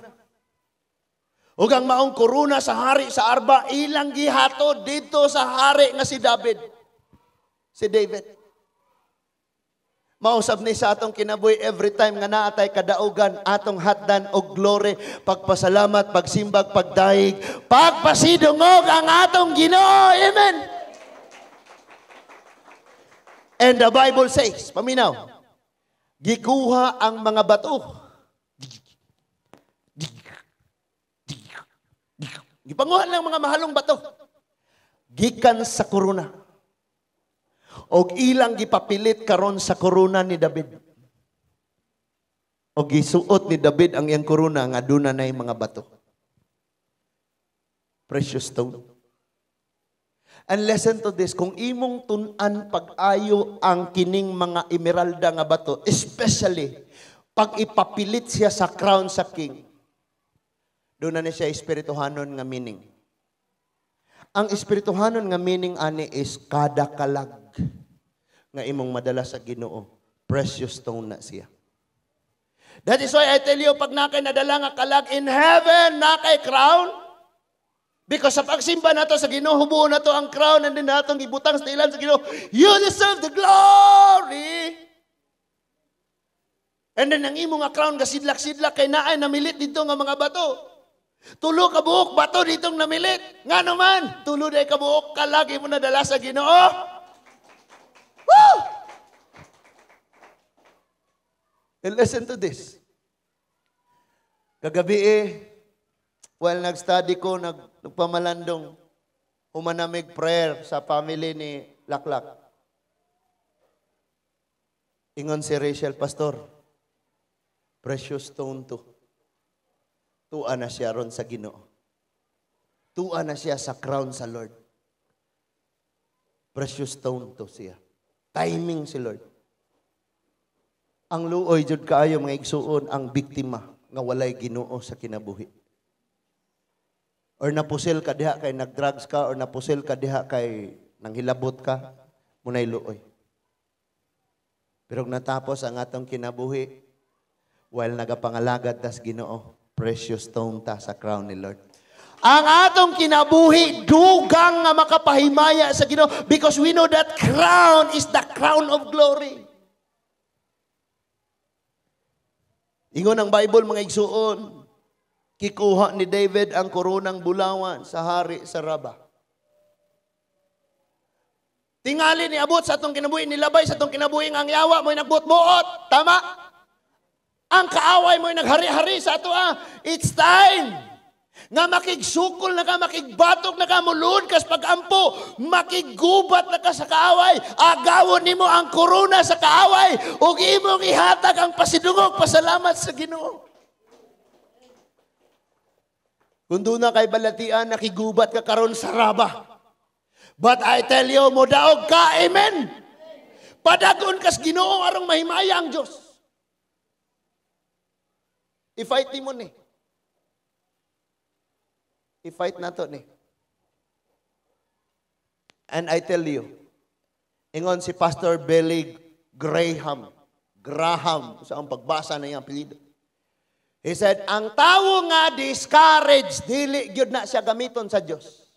Speaker 1: Ug ang maong corona sa hari sa Arba ilang gihato dito sa hari nga si David. Si David. Mausab ni sa atong kinabuhi every time nga naatay kadaogan atong hatdan og glory, pagpasalamat, pagsimbag, pagdaig, pagpasidungog ang atong Ginoo. Amen. And the Bible says, paminaw, Gikuha ang mga bato. Gipanguha lang mga mahalong bato. Gikan sa korona. Og ilang gipapilit karon sa korona ni David. O gisuot ni David ang iyang korona nga aduna nay mga bato. Precious stone. And listen to this, kung imong tunan pag-ayo ang kining mga emeralda nga bato, especially pag ipapilit siya sa crown sa king, doon na ni siya espirituhanon nga meaning. Ang espirituhanon nga meaning ani is kada kalag nga imong madala sa Ginoo, precious stone na siya. That is why I tell you, pag nakay nadala nga kalag in heaven, nakay crown, Because sa pagsimba nato sa Ginoo hubuo nato ang crown and din natong ibutang sa ilan sa Ginoo, you deserve the glory. And then ang imo nga crown gasidlak-sidlak kay naay namilit dito nga mga bato. Tulo ka buhok, bato ditong namilit. Nga naman, tulo day ka buhok, kalagi lagi mo nadala sa Ginoo. Woo! And listen to this. Kagabi eh, while nag-study ko, nag nagpamalandong, humanamig prayer sa family ni Laklak. Ingon si Rachel, Pastor, precious stone to. Tuwa na siya ron sa ginoo. Tuwa na siya sa crown sa Lord. Precious stone to siya. Timing si Lord. Ang luoy, jud kaayo mga igsuon, ang biktima nga walay ginoo sa kinabuhi or napusil ka diha kay nagdrugs ka or napusil ka diha kay nanghilabot ka munay luoy pero natapos ang atong kinabuhi while nagapangalagad tas Ginoo precious stone ta sa crown ni Lord ang atong kinabuhi dugang nga makapahimaya sa Ginoo because we know that crown is the crown of glory Ingon ang Bible mga igsuon Kikuha ni David ang koronang bulawan sa hari sa Raba. Tingali ni abot sa atong kinabuhi, nilabay sa atong kinabuhi ang yawa mo'y nagbuot-buot. Tama? Ang kaaway mo'y naghari-hari sa ato. Ah. It's time nga makigsukol na ka, makigbatok na ka, mulun kas pagampo, makigubat na ka sa kaaway, agawon nimo ang korona sa kaaway, ug imong ihatag ang pasidungog, pasalamat sa Ginoo. Kung kay balatian, nakigubat ka karon sa raba. But I tell you, modaog ka, amen. Padagon kas ginoo arong mahimaya ang Diyos. I-fight mo ni. I-fight na to ni. And I tell you, ingon si Pastor Billy Graham. Graham, sa ang pagbasa na iyang apelido. He said, ang tao nga discouraged, dili gyud na siya gamiton sa Dios.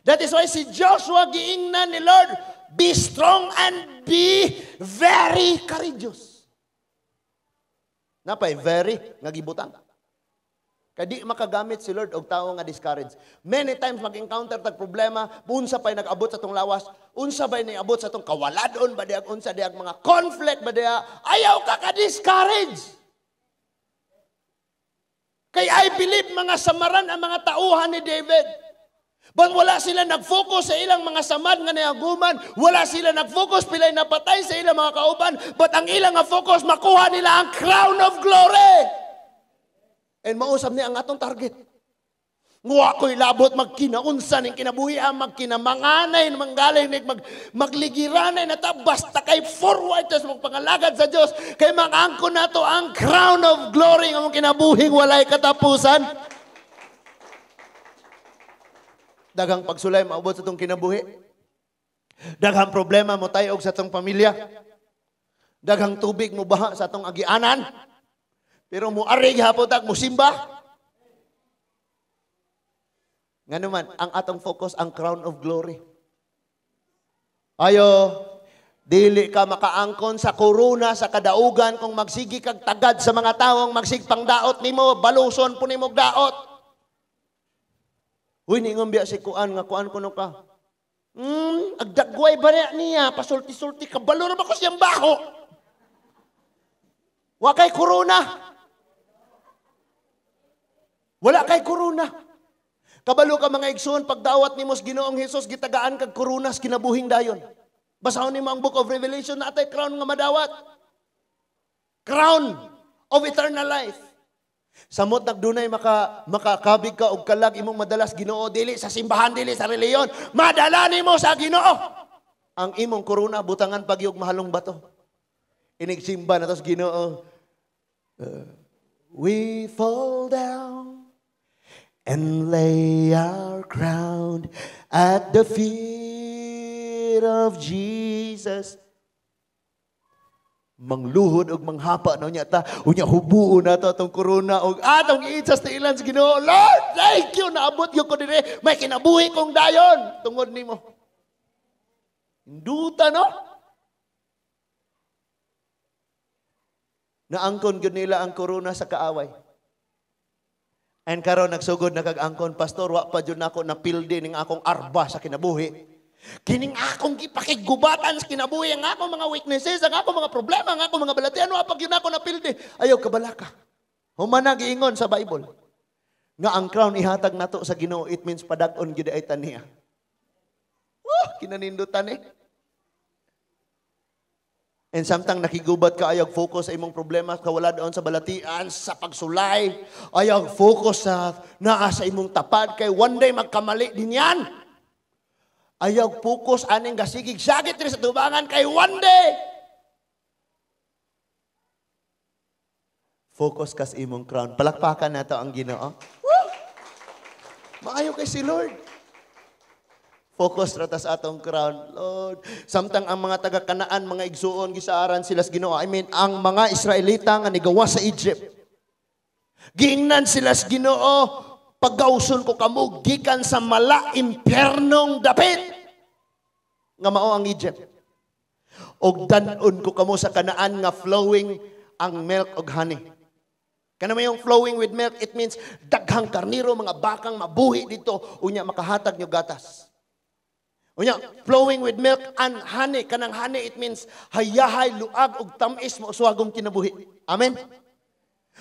Speaker 1: That is why si Joshua giingnan ni Lord, be strong and be very courageous. Napay very nga gibutang. Kaya di makagamit si Lord og tao nga discouraged. Many times mag-encounter tag problema, unsa pa'y nag-abot sa tong lawas, unsa ba'y nag-abot sa tong kawaladon, ba diag unsa diag mga conflict ba diya, ayaw ka ka-discourage. Kaya I believe mga samaran ang mga tauhan ni David. But wala sila nag-focus sa ilang mga samad nga nayaguman. Wala sila nag-focus pilay napatay sa ilang mga kauban. But ang ilang nga focus, makuha nila ang crown of glory. And mausap ni ang atong target. Nguha ko'y labot, magkinaunsa ng kinabuhian, magkinamanganay, manggaling, mag, magligiranay, na basta kay forward, tas magpangalagad sa Diyos, kay mangangko na to ang crown of glory ng kinabuhing walay katapusan. Daghang pagsulay, maubot sa tong kinabuhi. Daghang problema mo tayo sa tong pamilya. Daghang tubig mo baha sa tong agianan. Pero mo arig hapotag mo simba. Nga naman, ang atong focus ang crown of glory. Ayo, dili ka makaangkon sa korona sa kadaugan kung magsigi kag tagad sa mga taong magsigpang daot nimo, baluson po nimo daot. Uy, ningon biya si kuan nga kuan kuno ka. Mm, agdagway ba niya, pasulti-sulti ka, balo na ba ko siyang baho? Wa kay korona. Wala kay korona. Kabalo ka mga igsoon, pagdawat ni Mos Ginoong Hesus, gitagaan kag kurunas kinabuhing dayon. Basahon ni ang Book of Revelation na atay crown nga madawat. Crown of eternal life. Samot nagdunay maka makakabig ka og kalag imong madalas Ginoo dili sa simbahan dili sa reliyon, madala nimo sa Ginoo. Ang imong korona butangan pagyog mahalong bato. Inigsimba na tos Ginoo. Uh, we fall down and lay our crown at the feet of Jesus. Mangluhod og manghapa na niya ta, unya hubuo na to atong korona og atong iitsas ta ilan sa Ginoo. Lord, thank you naabot yo ko dire. May kinabuhi kong dayon tungod nimo. Induta no? Naangkon gud nila ang korona sa kaaway. And karon nagsugod na kag angkon pastor wa pa jud nako pilde ning akong arba sa kinabuhi. Kining akong gipakigubatan sa kinabuhi ang akong mga weaknesses, ang akong mga problema, ang akong mga balatian wa pa gyud nako pilde? Ayaw kabalaka. Humana iingon sa Bible nga ang crown ihatag nato sa Ginoo it means padag-on gyud ay taniya. Oh, kinanindutan eh. And samtang nakigubat ka, ayag focus sa imong problema, kawala doon sa balatian, sa pagsulay, ayag focus sa naa sa imong tapad, kay one day magkamali din yan. Ayag focus aning gasigig, sagit rin sa tubangan, kay one day. Focus kas imong crown. Palakpakan na to ang ginoo. Maayo kay si Lord. Focus ra atong crown, Lord. Samtang ang mga taga-Kanaan, mga igsuon, gisaaran sila sa Ginoo. I mean, ang mga Israelita nga nigawa sa Egypt. Gingnan sila sa Ginoo, paggawson ko kamo gikan sa mala impyernong dapit nga mao ang Egypt. Og danon ko kamo sa Kanaan nga flowing ang milk og honey. Kana may yung flowing with milk, it means daghang karniro, mga bakang mabuhi dito, unya makahatag nyo gatas. Unya, flowing with milk and honey. Kanang honey, it means hayahay, luag, ug tamis mo suwagong kinabuhi. Amen?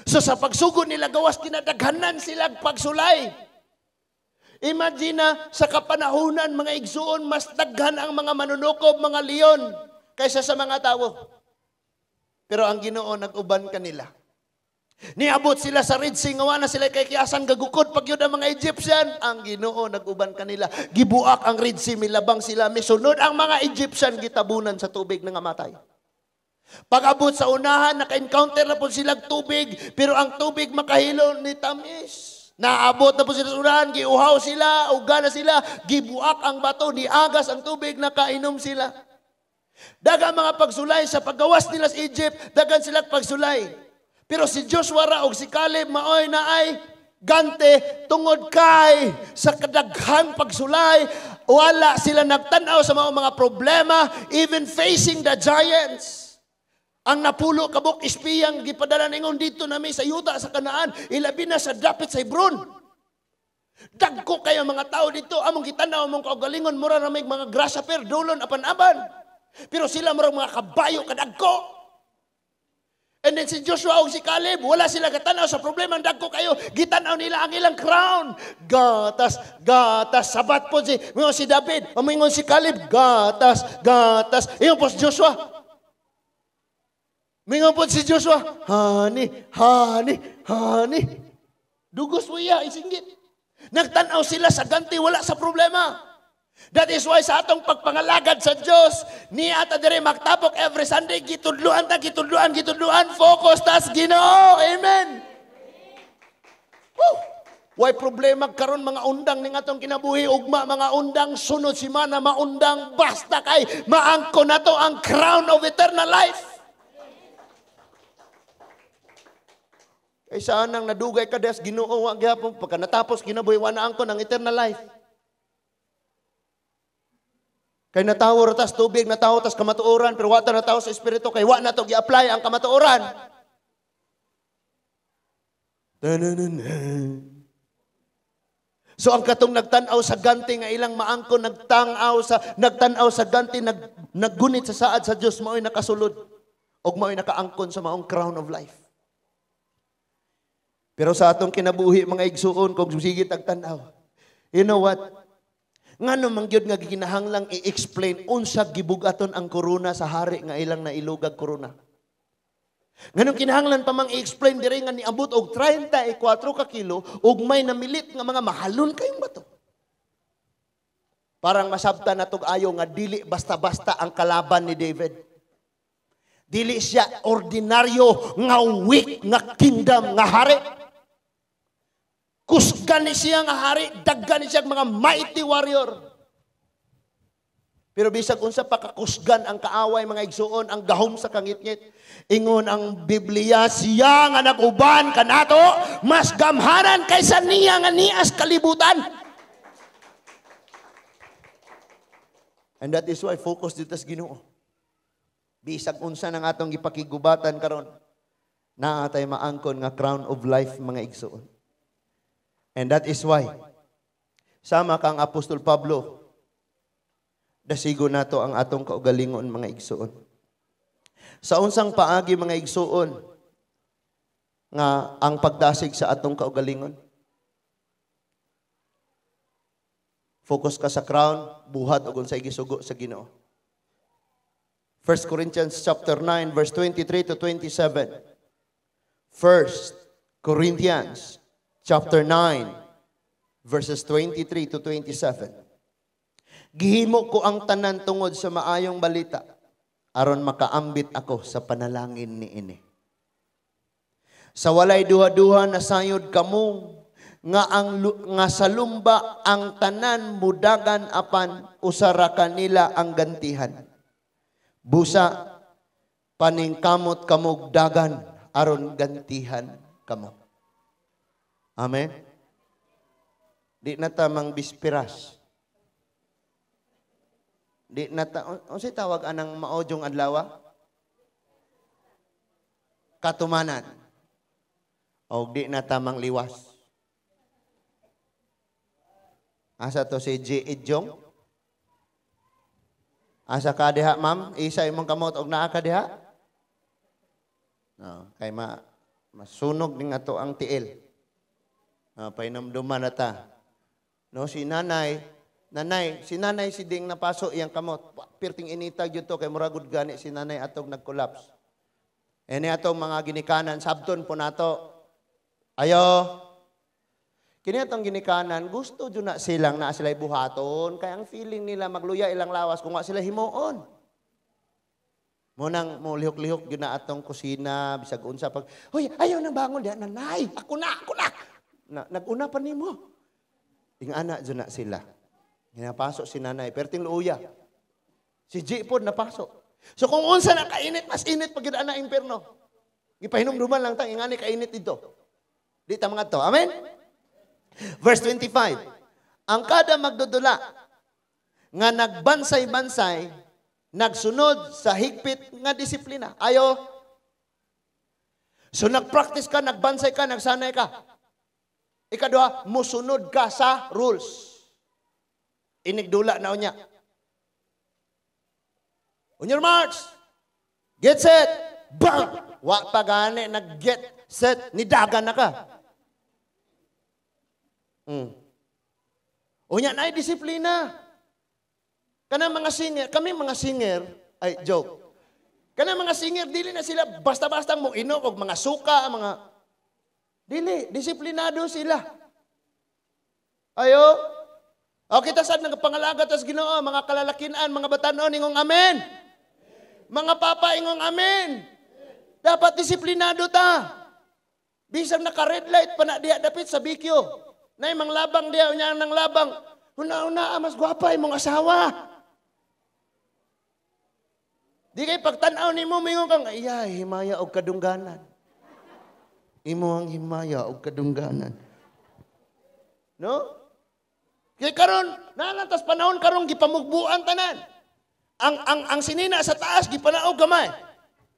Speaker 1: So sa pagsugod nila gawas, kinadaghanan sila pagsulay. Imagine na sa kapanahunan, mga igsuon, mas daghan ang mga manunukob, mga leon, kaysa sa mga tao. Pero ang ginoo, nag-uban kanila. Niabot sila sa Red Sea, nga na sila kay Kiasan, gagukod, pag yun ang mga Egyptian, ang ginoo, naguban kanila, gibuak ang Red Sea, milabang sila, misunod ang mga Egyptian, gitabunan sa tubig na ngamatay. Pag-abot sa unahan, naka-encounter na po silang tubig, pero ang tubig makahilo ni Tamis. Naabot na po sila sa unahan, giuhaw sila, ugana sila, gibuak ang bato, niagas ang tubig, nakainom sila. Daga mga pagsulay sa paggawas nila sa Egypt, dagan sila pagsulay. Pero si Joshua ra og si Caleb maoy na ay gante tungod kay sa kadaghang pagsulay wala sila nagtanaw sa mga, mga problema even facing the giants. Ang napulo kabok ispiyang gipadala ningon dito nami sa yuta sa kanaan ilabi na sa dapit sa Hebron. Dagko kayo mga tao dito among gitanaw among kaugalingon mura na may mga grasya per dulon apan-aban. Pero sila mura mga kabayo kadagko. And then si Joshua o si Caleb, wala sila katanaw sa problema. Dagko kayo, gitanaw nila ang ilang crown. Gatas, gatas. Sabat po si, mingon si David, mingon si Caleb, gatas, gatas. Iyon po si Joshua. Mingon po si Joshua, honey, honey, honey. Dugos mo iya, isinggit. Nagtanaw sila sa ganti, wala sa problema. That is why sa atong pagpangalagad sa Dios, ni ata dire magtapok every Sunday gitudluan ta gitudluan gitudluan focus tas Ginoo. Amen. Woo! Way problema karon mga undang ning atong kinabuhi ugma mga undang sunod si mana maundang basta kay maangko nato ang crown of eternal life. Kay saan nang nadugay ka des Ginoo wa gyapon pagka natapos kinabuhi wa na angko ng eternal life. Kay natawo ra tas tubig, natawo tas kamatuoran, pero wata natawo sa espiritu kay wa na to gi-apply ang kamatuoran. So ang katong nagtanaw sa ganti nga ilang maangko nagtangaw sa nagtanaw sa ganti nag, naggunit sa saad sa Dios mao'y nakasulod og mao'y nakaangkon sa maong crown of life. Pero sa atong kinabuhi mga igsuon kung sige tagtanaw. You know what? Ngano man gyud nga ginahanglang i-explain unsa gibugaton ang corona sa hari nga ilang nailugag corona. Ngano kinahanglan pa mang i-explain diri nga niabot og 34 e ka kilo ug may namilit nga mga mahalon kayong bato. Parang masabta natog ayo nga dili basta-basta ang kalaban ni David. Dili siya ordinaryo nga weak nga kingdom nga hari. Kusgan ni siya nga hari, daggan ni siya mga mighty warrior. Pero bisag unsa pakakusgan ang kaaway mga igsuon ang gahom sa kangitngit ingon ang Biblia siya nga naguban kanato mas gamhanan kaysa niya nga nias kalibutan. And that is why focus dito sa Ginoo. Bisag unsa nang atong gipakigubatan karon naa tay maangkon nga crown of life mga igsuon. And that is why, sama kang Apostol Pablo, dasigo nato ang atong kaugalingon mga igsuon. Sa unsang paagi mga igsuon, nga ang pagdasig sa atong kaugalingon, Focus ka sa crown, buhat og unsay gisugo sa Ginoo. 1 Corinthians chapter 9 verse 23 to 27. 1 Corinthians chapter 9, verses 23 to 27. Gihimo ko ang tanan tungod sa maayong balita, aron makaambit ako sa panalangin ni ini. Sa walay duha-duha na sayod kamo, nga ang nga sa lumba ang tanan mudagan apan usara kanila ang gantihan. Busa paningkamot kamog dagan aron gantihan kamo. Amen? Di na tamang bispiras. Di na ta... O si tawag anang maodyong adlawa? Katumanan. O di na tamang liwas. Asa to si J. Idjong? Asa ka diha, ma'am? Isa imong kamot og naa ka diha? No, kay ma masunog ning ato ang tiil. Uh, painamduman na ta. No, si nanay, nanay, si nanay si ding napaso iyang kamot. Pirting initag yun to, kay Muragud gani si nanay atog nagkolaps. E atong mga ginikanan, sabton po nato. Ayo, Kini atong ginikanan, gusto dyan na silang na sila buhaton, kaya ang feeling nila magluya ilang lawas kung nga sila himuon. Munang mo lihok-lihok yun na atong kusina, bisag unsa pag, Hoy, ayaw nang bangon diyan, nanay, ako na, ako na, na naguna pa nimo. Ing anak dyan na sila. Ginapasok si nanay. Perting luuya. Si G po napasok. So kung unsa na kainit, mas init pag na imperno. Gipahinumduman lang tang ingani kainit dito. ta mga to. Amen? Verse 25. Ang kada magdudula nga nagbansay-bansay nagsunod sa higpit nga disiplina. Ayo. So nagpractice ka, nagbansay ka, nagsanay ka. Ikadua, musunod ka sa rules. Inigdula na unya. On your marks, get set, bang! Wa pa gani, nag-get set, nidagan na ka. Hmm. Unya na ay disiplina. Kana mga singer, kami mga singer, ay joke. Kana mga singer, dili na sila basta-basta mo ino og mga suka, mga Dili, disiplinado sila. Ayo. O kita sad nagpangalaga tas Ginoo mga kalalakian, mga batan-on ingong amen. Mga papa ingong amen. Dapat disiplinado ta. Bisan naka red light pa na diha dapit sa bikyo. Na imang labang diha unya nang labang. Una-una ah, mas gwapa imong asawa. Di kay pagtan-aw nimo mingon kang iya himaya og kadungganan imo ang himaya o kadungganan. No? Kay karon, nalantas panahon karon gipamugbuan tanan. Ang ang ang sinina sa taas gipanaog gamay.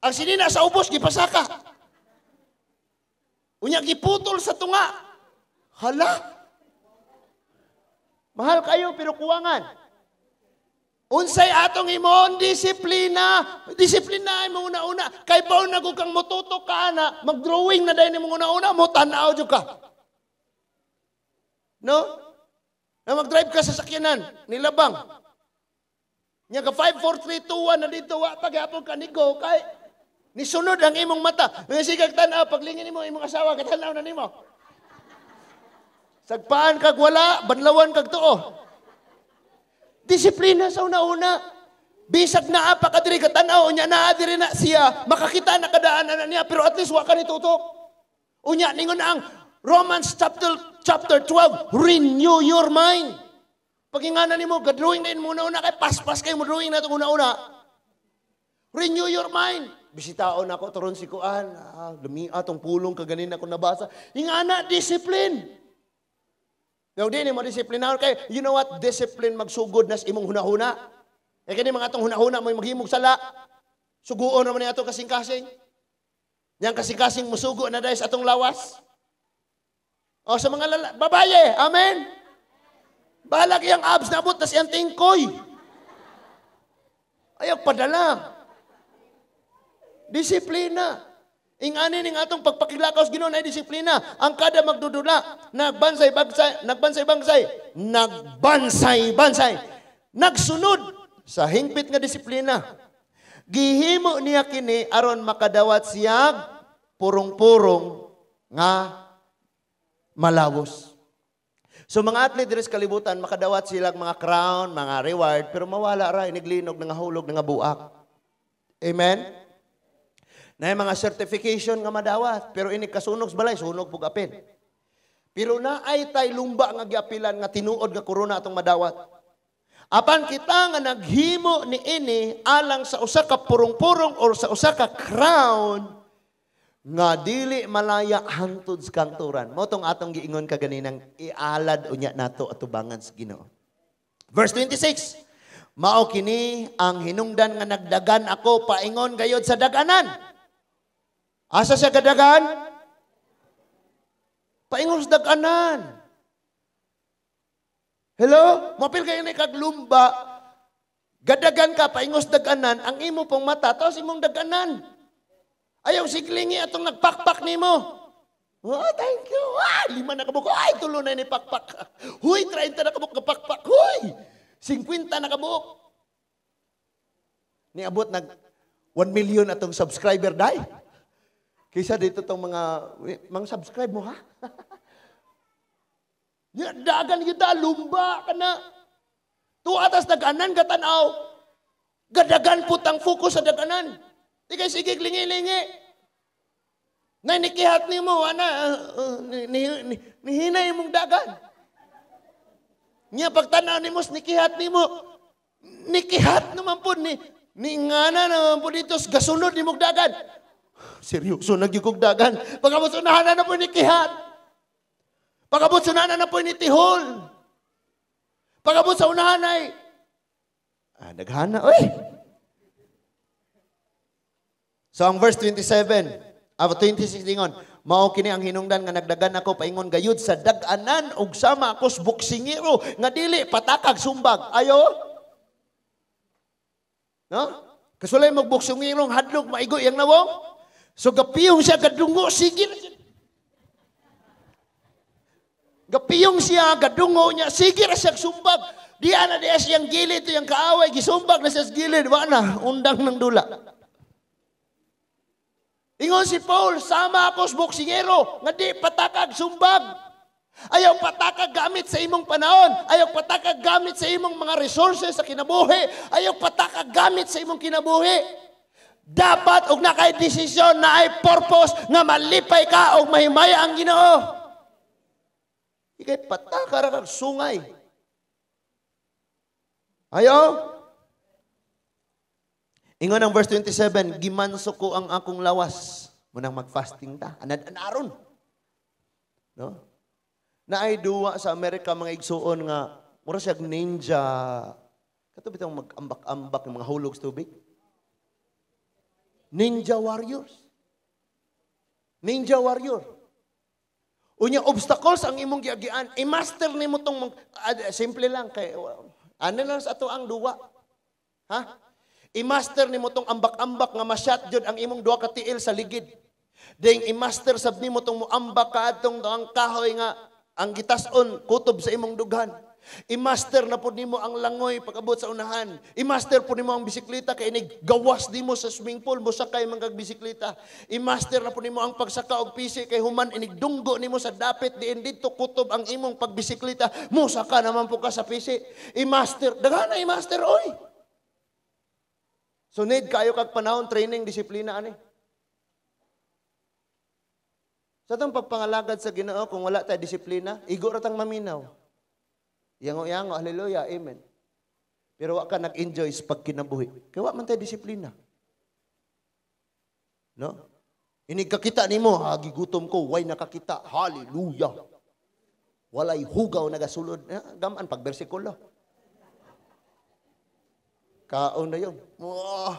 Speaker 1: Ang sinina sa ubos gipasaka. Unya giputol sa tunga. Hala. Mahal kayo pero kuwangan. Unsay atong imong disiplina, Disiplina ay mo una-una. Kay baon na ko kang motuto ka na, mag-drawing na dahil mo una-una, mo tanaw jud ka. No? Na mag-drive ka sa sakyanan, nilabang. Nya ka 5 4 3 54321 na dito wa pagyapon ka nigo kay sunod ang imong mata. Nga sigag tan-aw paglingin nimo imong asawa tan-aw na nimo. Sagpaan kag wala, banlawan kag tuo. Disiplina sa una-una. Bisag naa pa kadiri katanaw niya na diri na siya makakita na kadaanan niya pero at least wa ka nitutok. Unya ningon ang Romans chapter chapter 12 renew your mind. Paginganan nimo gadrawing din muna una kay paspas kay mo drawing na una una. Renew your mind. Bisitaon ako turon si Kuan, ah, lumi atong pulong kaganin ako nabasa. Ingana discipline. Now, di eh, mo disiplina kay you know what? Discipline magsugod nas imong hunahuna. E kini mga atong hunahuna may maghimog sala. Suguon naman man ato kasing-kasing. Yang kasing-kasing musugo na dahil sa atong lawas. O sa mga lala, babaye, amen? Balak yang abs na abot, tas tingkoy. Ayaw padala. Disiplina. Ingani ning atong pagpakilakaw sa Ginoo na disiplina. Ang kada magdudula, nagbansay-bansay, nagbansay-bansay, nagbansay-bansay. Nagsunod sa hingpit nga disiplina. Gihimo niya kini aron makadawat siya purong-purong nga malawos. So mga athlete diri kalibutan makadawat sila mga crown, mga reward pero mawala ra iniglinog nga hulog nga buak. Amen. Na mga certification nga madawat, pero ini kasunog balay, sunog pug apil. Pero na ay tay lumba nga giapilan nga tinuod nga korona atong madawat. Apan kita nga naghimo ni ini alang sa usa ka purong-purong or sa usa ka crown nga dili malaya hangtod sa kanturan. Mo tong atong giingon ka ganinang ialad unya nato atubangan sa Ginoo. Verse 26. Mao kini ang hinungdan nga nagdagan ako paingon gayod sa daganan. Asa siya kadagan? Paingos daganan. Hello? Mapil kayo na ikaglumba. Gadagan ka, paingos daganan, ang imo pong mata, tapos imong daganan. Ayaw siglingi atong nagpakpak nimo. Oh, thank you. Ah, lima na kabuko. Ay, tulo na ni pakpak. Huy, 30 na kabuko kapakpak. Huy, 50 na kabuko. Niabot nag 1 million atong subscriber dai. Kaysa dito tong mga, mga subscribe mo ha? Dagan kita, lumba ka na. atas daganan tanaw. Gadagan putang fokus sa daganan. Di kay sige lingi-lingi. Na nikihat ni mo, ana, uh, uh ni, nihinay mong dagan. Nga pagtanaw ni mo, nikihat ni mo. Nikihat naman po, ni, ni ngana naman po dito, gasunod ni mong dagan. Seryoso nagyugugdagan. Pagkabot unahan na po ni Kihat. Pagkabot unahan na po ni Tihol. Pagkabot unahan ay, ah, naghana, oy! So ang verse 27, ah, 26 dingon, Mao kini ang hinungdan nga nagdagan ako paingon gayud sa daganan anan ug sama ako buksingero nga dili patakag sumbag. Ayo. No? Kasulay magbuksingero hadlok maigo yang nawong. So gapiyong siya gadungo sigir. ra siya. Gapiyong siya gadungo niya sige siya sumbag. Di ana di yang gilid to yang kaaway gisumbag na siya gilid wa na undang ng dula. Ingon si Paul, sama ako sa boksingero, nga di patakag sumbag. Ayaw patakag gamit sa imong panahon. Ayaw patakag gamit sa imong mga resources sa kinabuhi. Ayaw patakag gamit sa imong kinabuhi. Dapat og nakay desisyon na ay purpose nga malipay ka og mahimay ang Ginoo. Ikay pataka ra kag sungay. Ayo. Ingon ang verse 27, gimanso ko ang akong lawas. Munang magfasting ta. Anad anaron. No? Na ay duwa sa Amerika mga igsuon nga mura siya ninja. Kato bitaw mag-ambak-ambak ng mga hulog tubig. Ninja warriors. Ninja warrior. Unya obstacles ang imong giagian, i-master nimo tong uh, simple lang kay uh, ano lang sa ato ang duwa. Ha? I-master nimo tong ambak-ambak nga masyat jud ang imong duwa ka tiil sa ligid. Ding i-master sab nimo tong muambak kaadtong ang kahoy nga ang gitason kutob sa imong dughan. I-master na po nimo ang langoy pagabot sa unahan. I-master po nimo ang bisikleta kay inig gawas nimo sa swimming pool mo sakay man kag bisikleta. I-master na po nimo ang pagsaka og pisi kay human inig dunggo nimo sa dapit diin didto kutob ang imong pagbisikleta. Mo saka naman po ka sa pisi. I-master, dagana i-master oy. So need kayo kag panahon training disiplina ani. Sa tong pagpangalagad sa Ginoo kung wala tay disiplina, igo ra tang maminaw. Yango-yango, hallelujah, amen. Pero wa ka nag-enjoy sa pagkinabuhi. Kaya wa man tayo disiplina. No? Inigkakita ni mo, ha, gigutom ko, why nakakita, hallelujah. Walay hugaw nagasulod. Gaman, pag bersikulo. Kaon na yun. Oh.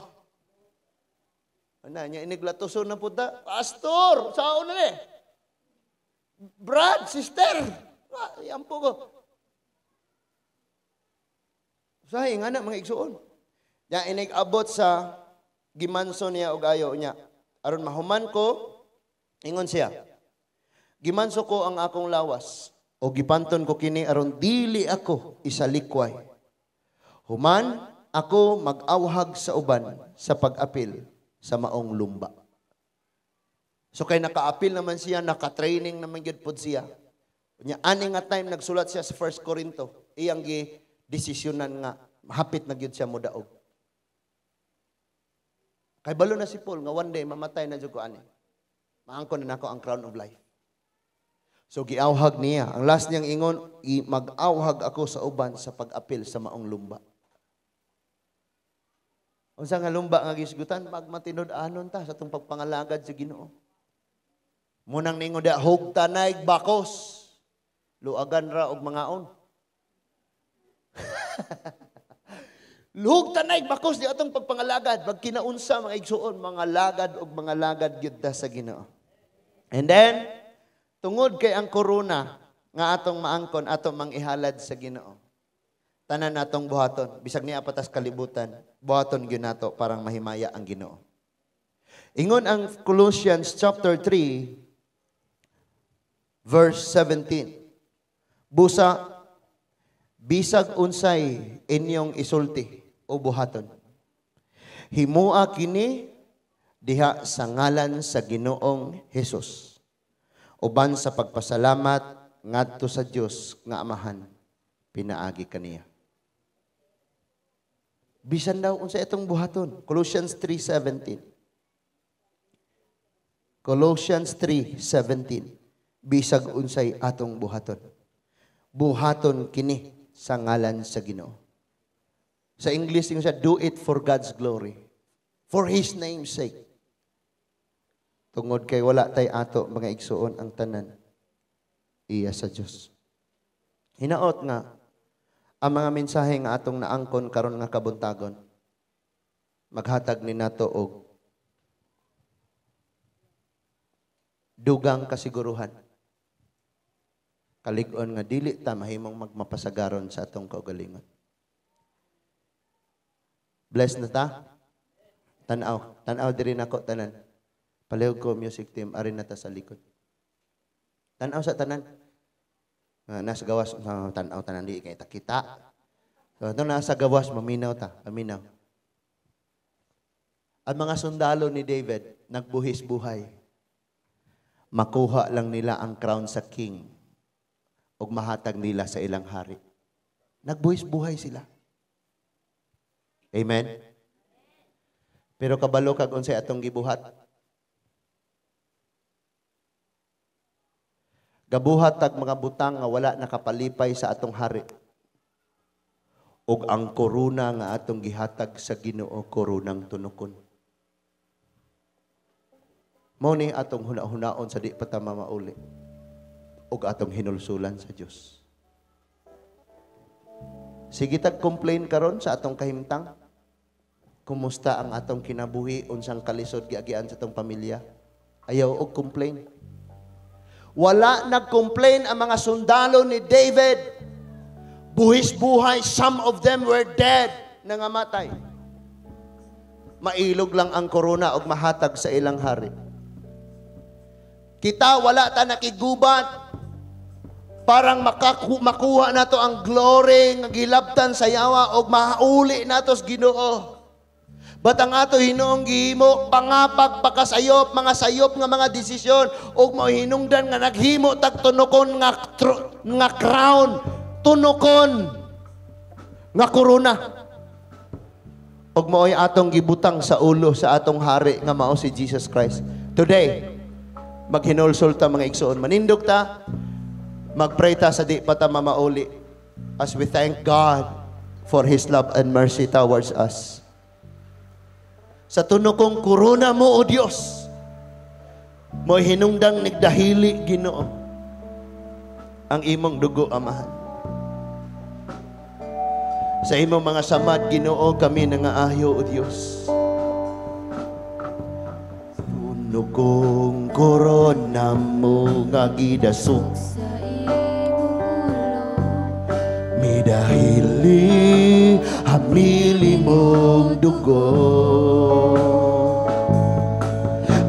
Speaker 1: Ano, niya iniglatuson na puta. Pastor, saan na eh? Brad, sister, ah, yan po ko. Usahay nga na mga igsuon. Ya inigabot sa gimanso niya og ayo niya. Aron mahuman ko ingon siya. Gimanso ko ang akong lawas o gipanton ko kini aron dili ako isa likway. Human ako mag-awhag sa uban sa pag-apil sa maong lumba. So kay nakaapil naman siya, naka-training naman gyud pod siya. Nya aning nga time nagsulat siya sa 1 Corinto, iyang gi desisyonan nga hapit na gyud siya modaog. Kay balo na si Paul nga one day mamatay na jud ko ani. Maangkon na nako ang crown of life. So giawhag niya. Ang last niyang ingon, mag-awhag ako sa uban sa pag-apil sa maong lumba. Unsa nga lumba nga gisgutan pag anon ta sa tong pagpangalagad sa Ginoo. Munang ningo da naig bakos. Luagan ra og mangaon. Luhog tanay, bakos di atong pagpangalagad. Pag kinaunsa, mga igsuon, mga lagad o mga lagad gyudta sa ginoo. And then, tungod kay ang corona, nga atong maangkon, atong mangihalad sa ginoo. Tanan natong buhaton, bisag niya patas kalibutan, buhaton gyud nato parang mahimaya ang ginoo. Ingon ang Colossians chapter 3, verse 17. Busa bisag unsay inyong isulti o buhaton. Himua kini diha sa ngalan sa Ginoong Hesus. Uban sa pagpasalamat ngadto sa Dios nga amahan pinaagi kaniya. Bisan daw unsa itong buhaton. Colossians 3:17. Colossians 3:17. Bisag unsay atong buhaton. Buhaton kini sa ngalan sa Ginoo. Sa English, yung siya, do it for God's glory. For His name's sake. Tungod kay wala tay ato, mga igsuon, ang tanan. Iya sa Diyos. Hinaot nga, ang mga mensahe nga atong naangkon karon nga kabuntagon, maghatag ni nato og dugang kasiguruhan kalikon on nga dili ta mahimong magmapasagaron sa atong kaugalingon. Bless na ta? Tanaw. Tanaw diri nako tanan. Palihog ko music team ari na ta sa likod. Tanaw sa tanan. Uh, nasa gawas uh, tanaw tanan di kay kita. So ito nasa gawas maminaw ta, maminaw. Ang mga sundalo ni David nagbuhis buhay. Makuha lang nila ang crown sa king ug mahatag nila sa ilang hari. Nagbuhis buhay sila. Amen? Pero kabalo kag unsay atong gibuhat? Gabuhat tag mga butang nga wala nakapalipay sa atong hari. Ug ang koruna nga atong gihatag sa Ginoo korunang tunukon. Mo ni atong huna-hunaon sa di pa tama mauli ug atong hinulsulan sa Dios. Sige tag complain karon sa atong kahimtang. Kumusta ang atong kinabuhi unsang kalisod giagian sa atong pamilya? Ayaw og complain. Wala nag-complain ang mga sundalo ni David. Buhis buhay, some of them were dead, nangamatay. Mailog lang ang korona og mahatag sa ilang hari. Kita wala ta nakigubat parang makaku- makuha nato ang glory ng gilabtan sa yawa o mauli nato sa Ginoo. But ang ato hinoong gihimo pangapag pakasayop mga sayop nga mga desisyon ug mao nga naghimo tag tunokon nga tr- nga crown tunokon nga korona. Ug mao'y atong gibutang sa ulo sa atong hari nga mao si Jesus Christ. Today, maghinolsol ta mga igsoon. Manindog ta, Magpray ta sa di pa mamauli as we thank God for His love and mercy towards us. Sa tuno kong kuruna mo, O Diyos, mo hinungdang nigdahili ginoo ang imong dugo, Amahan. Sa imong mga samad, ginoo kami nga nangaayo, O Diyos. Tuno kong korona mo nga gidasok ay dahil hamili mong dugo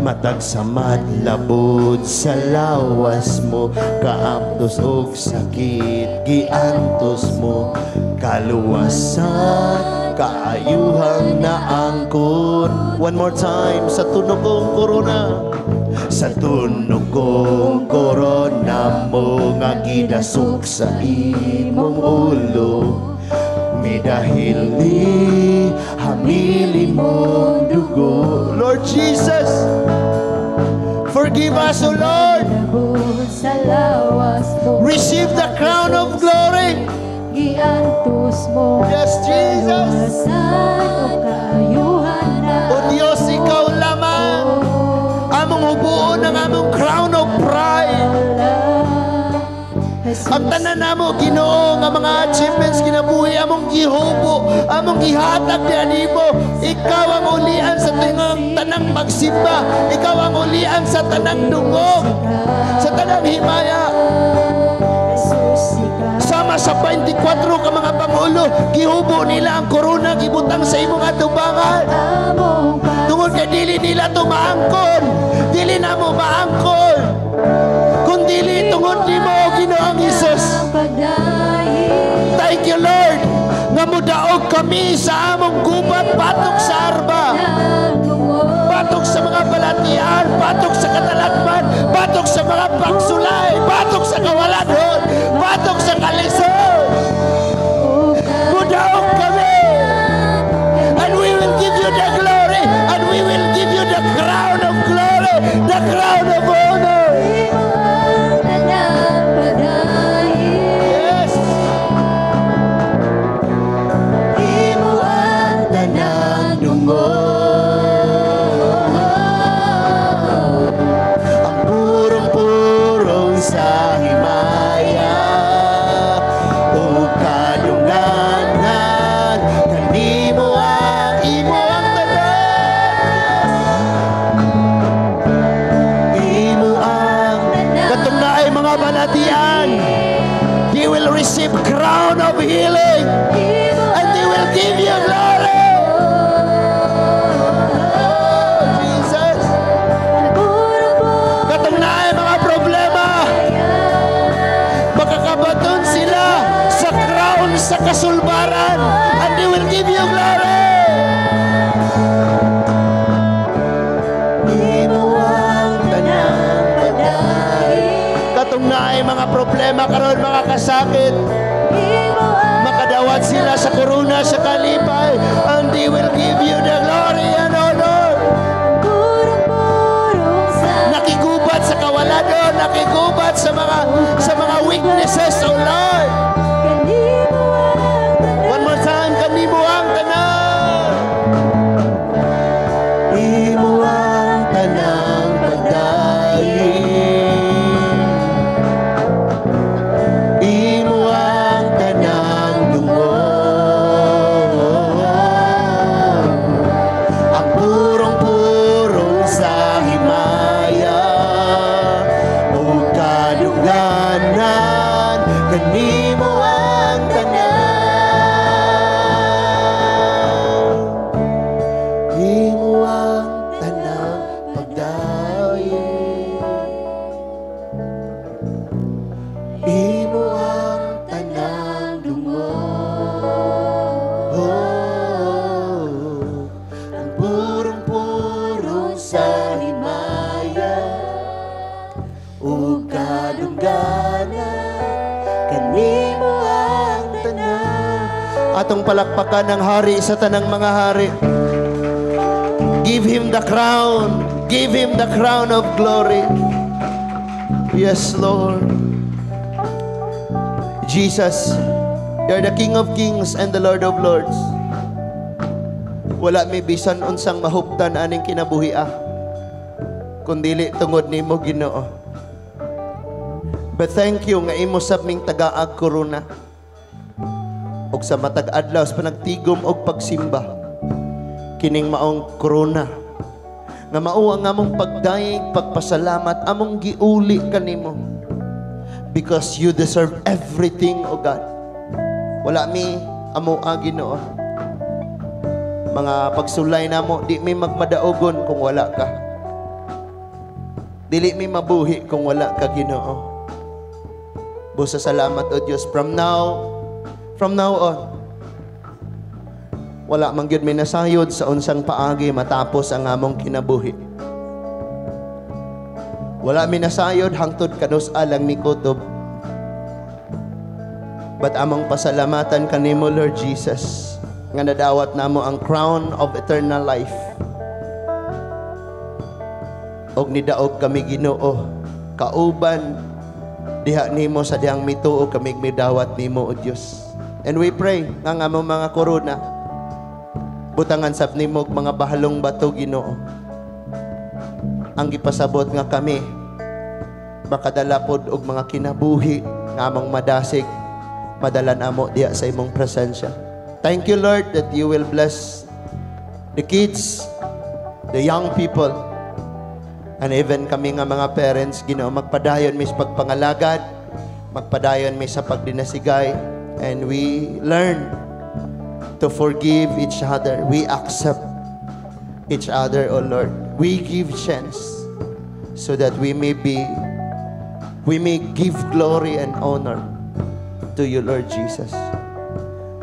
Speaker 1: matag sa madlabod sa lawas mo kaaptos og sakit giantos mo kaluwasan kaayuhan na angkon one more time sa tunog kong korona sa tunog kong korona mo nga gidasok sa imong ulo mi dahil ni hamili mo dugo Lord Jesus forgive us O Lord receive the crown of glory Yes Jesus sa tanan namo crown of pride. Ang tanan namo Ginoo nga mga achievements kinabuhi among gihubo, among gihatag ni animo. Ikaw ang ulian sa tingang tanang magsimba, ikaw ang ulian sa tanang dungog, sa tanang himaya. Sama sa 24 ka mga pangulo, gihubo nila ang corona, gibutang sa imong atubangan. Tungod kay dili nila to maangkon. Dili na mo maangkon. Kung dili tungod nimo Ginoong Jesus Thank you Lord. Nga mudaog kami sa among gubat patok sa arba batok sa mga balatian, batok sa katalatman, batok sa mga pagsulay, batok sa kawalan, batok sa kalisod. palakpakan ng hari sa tanang mga hari. Give Him the crown. Give Him the crown of glory. Yes, Lord. Jesus, You're the King of Kings and the Lord of Lords. Wala may bisan unsang mahuptan aning kinabuhia, ah. kundili tungod nimo Ginoo. But thank you nga imo sab sabming tagaag korona ug sa matag adlaw sa panagtigom og pagsimba kining maong krona nga mao ang among pagdayeg pagpasalamat among giuli kanimo because you deserve everything o God wala mi amo ang Ginoo mga pagsulay namo di mi magmadaogon kung wala ka dili mi mabuhi kung wala ka Ginoo busa salamat o Dios from now From now on, wala mang gyud may nasayod sa unsang paagi matapos ang among kinabuhi. Wala may nasayod hangtod kanus alang ni kutob. But among pasalamatan kanimo Lord Jesus nga nadawat namo ang crown of eternal life. Og nidaog kami Ginoo kauban diha nimo sa diyang mituo kami midawat nimo o Dios. And we pray ang among mga corona, Butangan sab nimog mga bahalong bato Ginoo. Ang ipasabot nga kami makadala pod og mga kinabuhi nga among madasig madalan amo diya sa imong presensya. Thank you Lord that you will bless the kids, the young people, and even kami nga mga parents, Ginoo magpadayon mis pagpangalagad, magpadayon mis sa pagdinasigay, and we learn to forgive each other. We accept each other, O oh Lord. We give chance so that we may be, we may give glory and honor to you, Lord Jesus.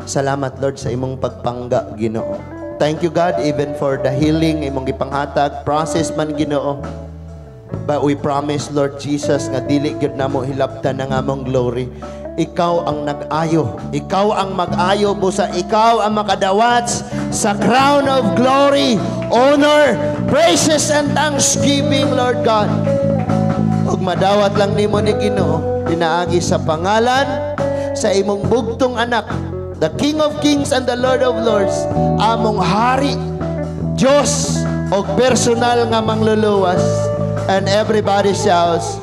Speaker 1: Salamat, Lord, sa imong pagpangga, Ginoo. Thank you, God, even for the healing, imong gipanghatag, process man, Ginoo. But we promise, Lord Jesus, nga dili gyud namo hilabtan ang among glory ikaw ang nag-ayo. Ikaw ang mag-ayo, busa. Ikaw ang makadawats sa crown of glory, honor, praises, and thanksgiving, Lord God. Huwag madawat lang ni mo ni Ginoo, dinaagi sa pangalan, sa imong bugtong anak, the King of Kings and the Lord of Lords, among hari, Diyos, o personal nga mangluluwas. And everybody shouts,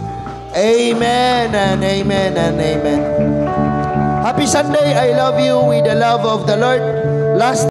Speaker 1: Amen and amen and amen. Happy Sunday. I love you with the love of the Lord. Last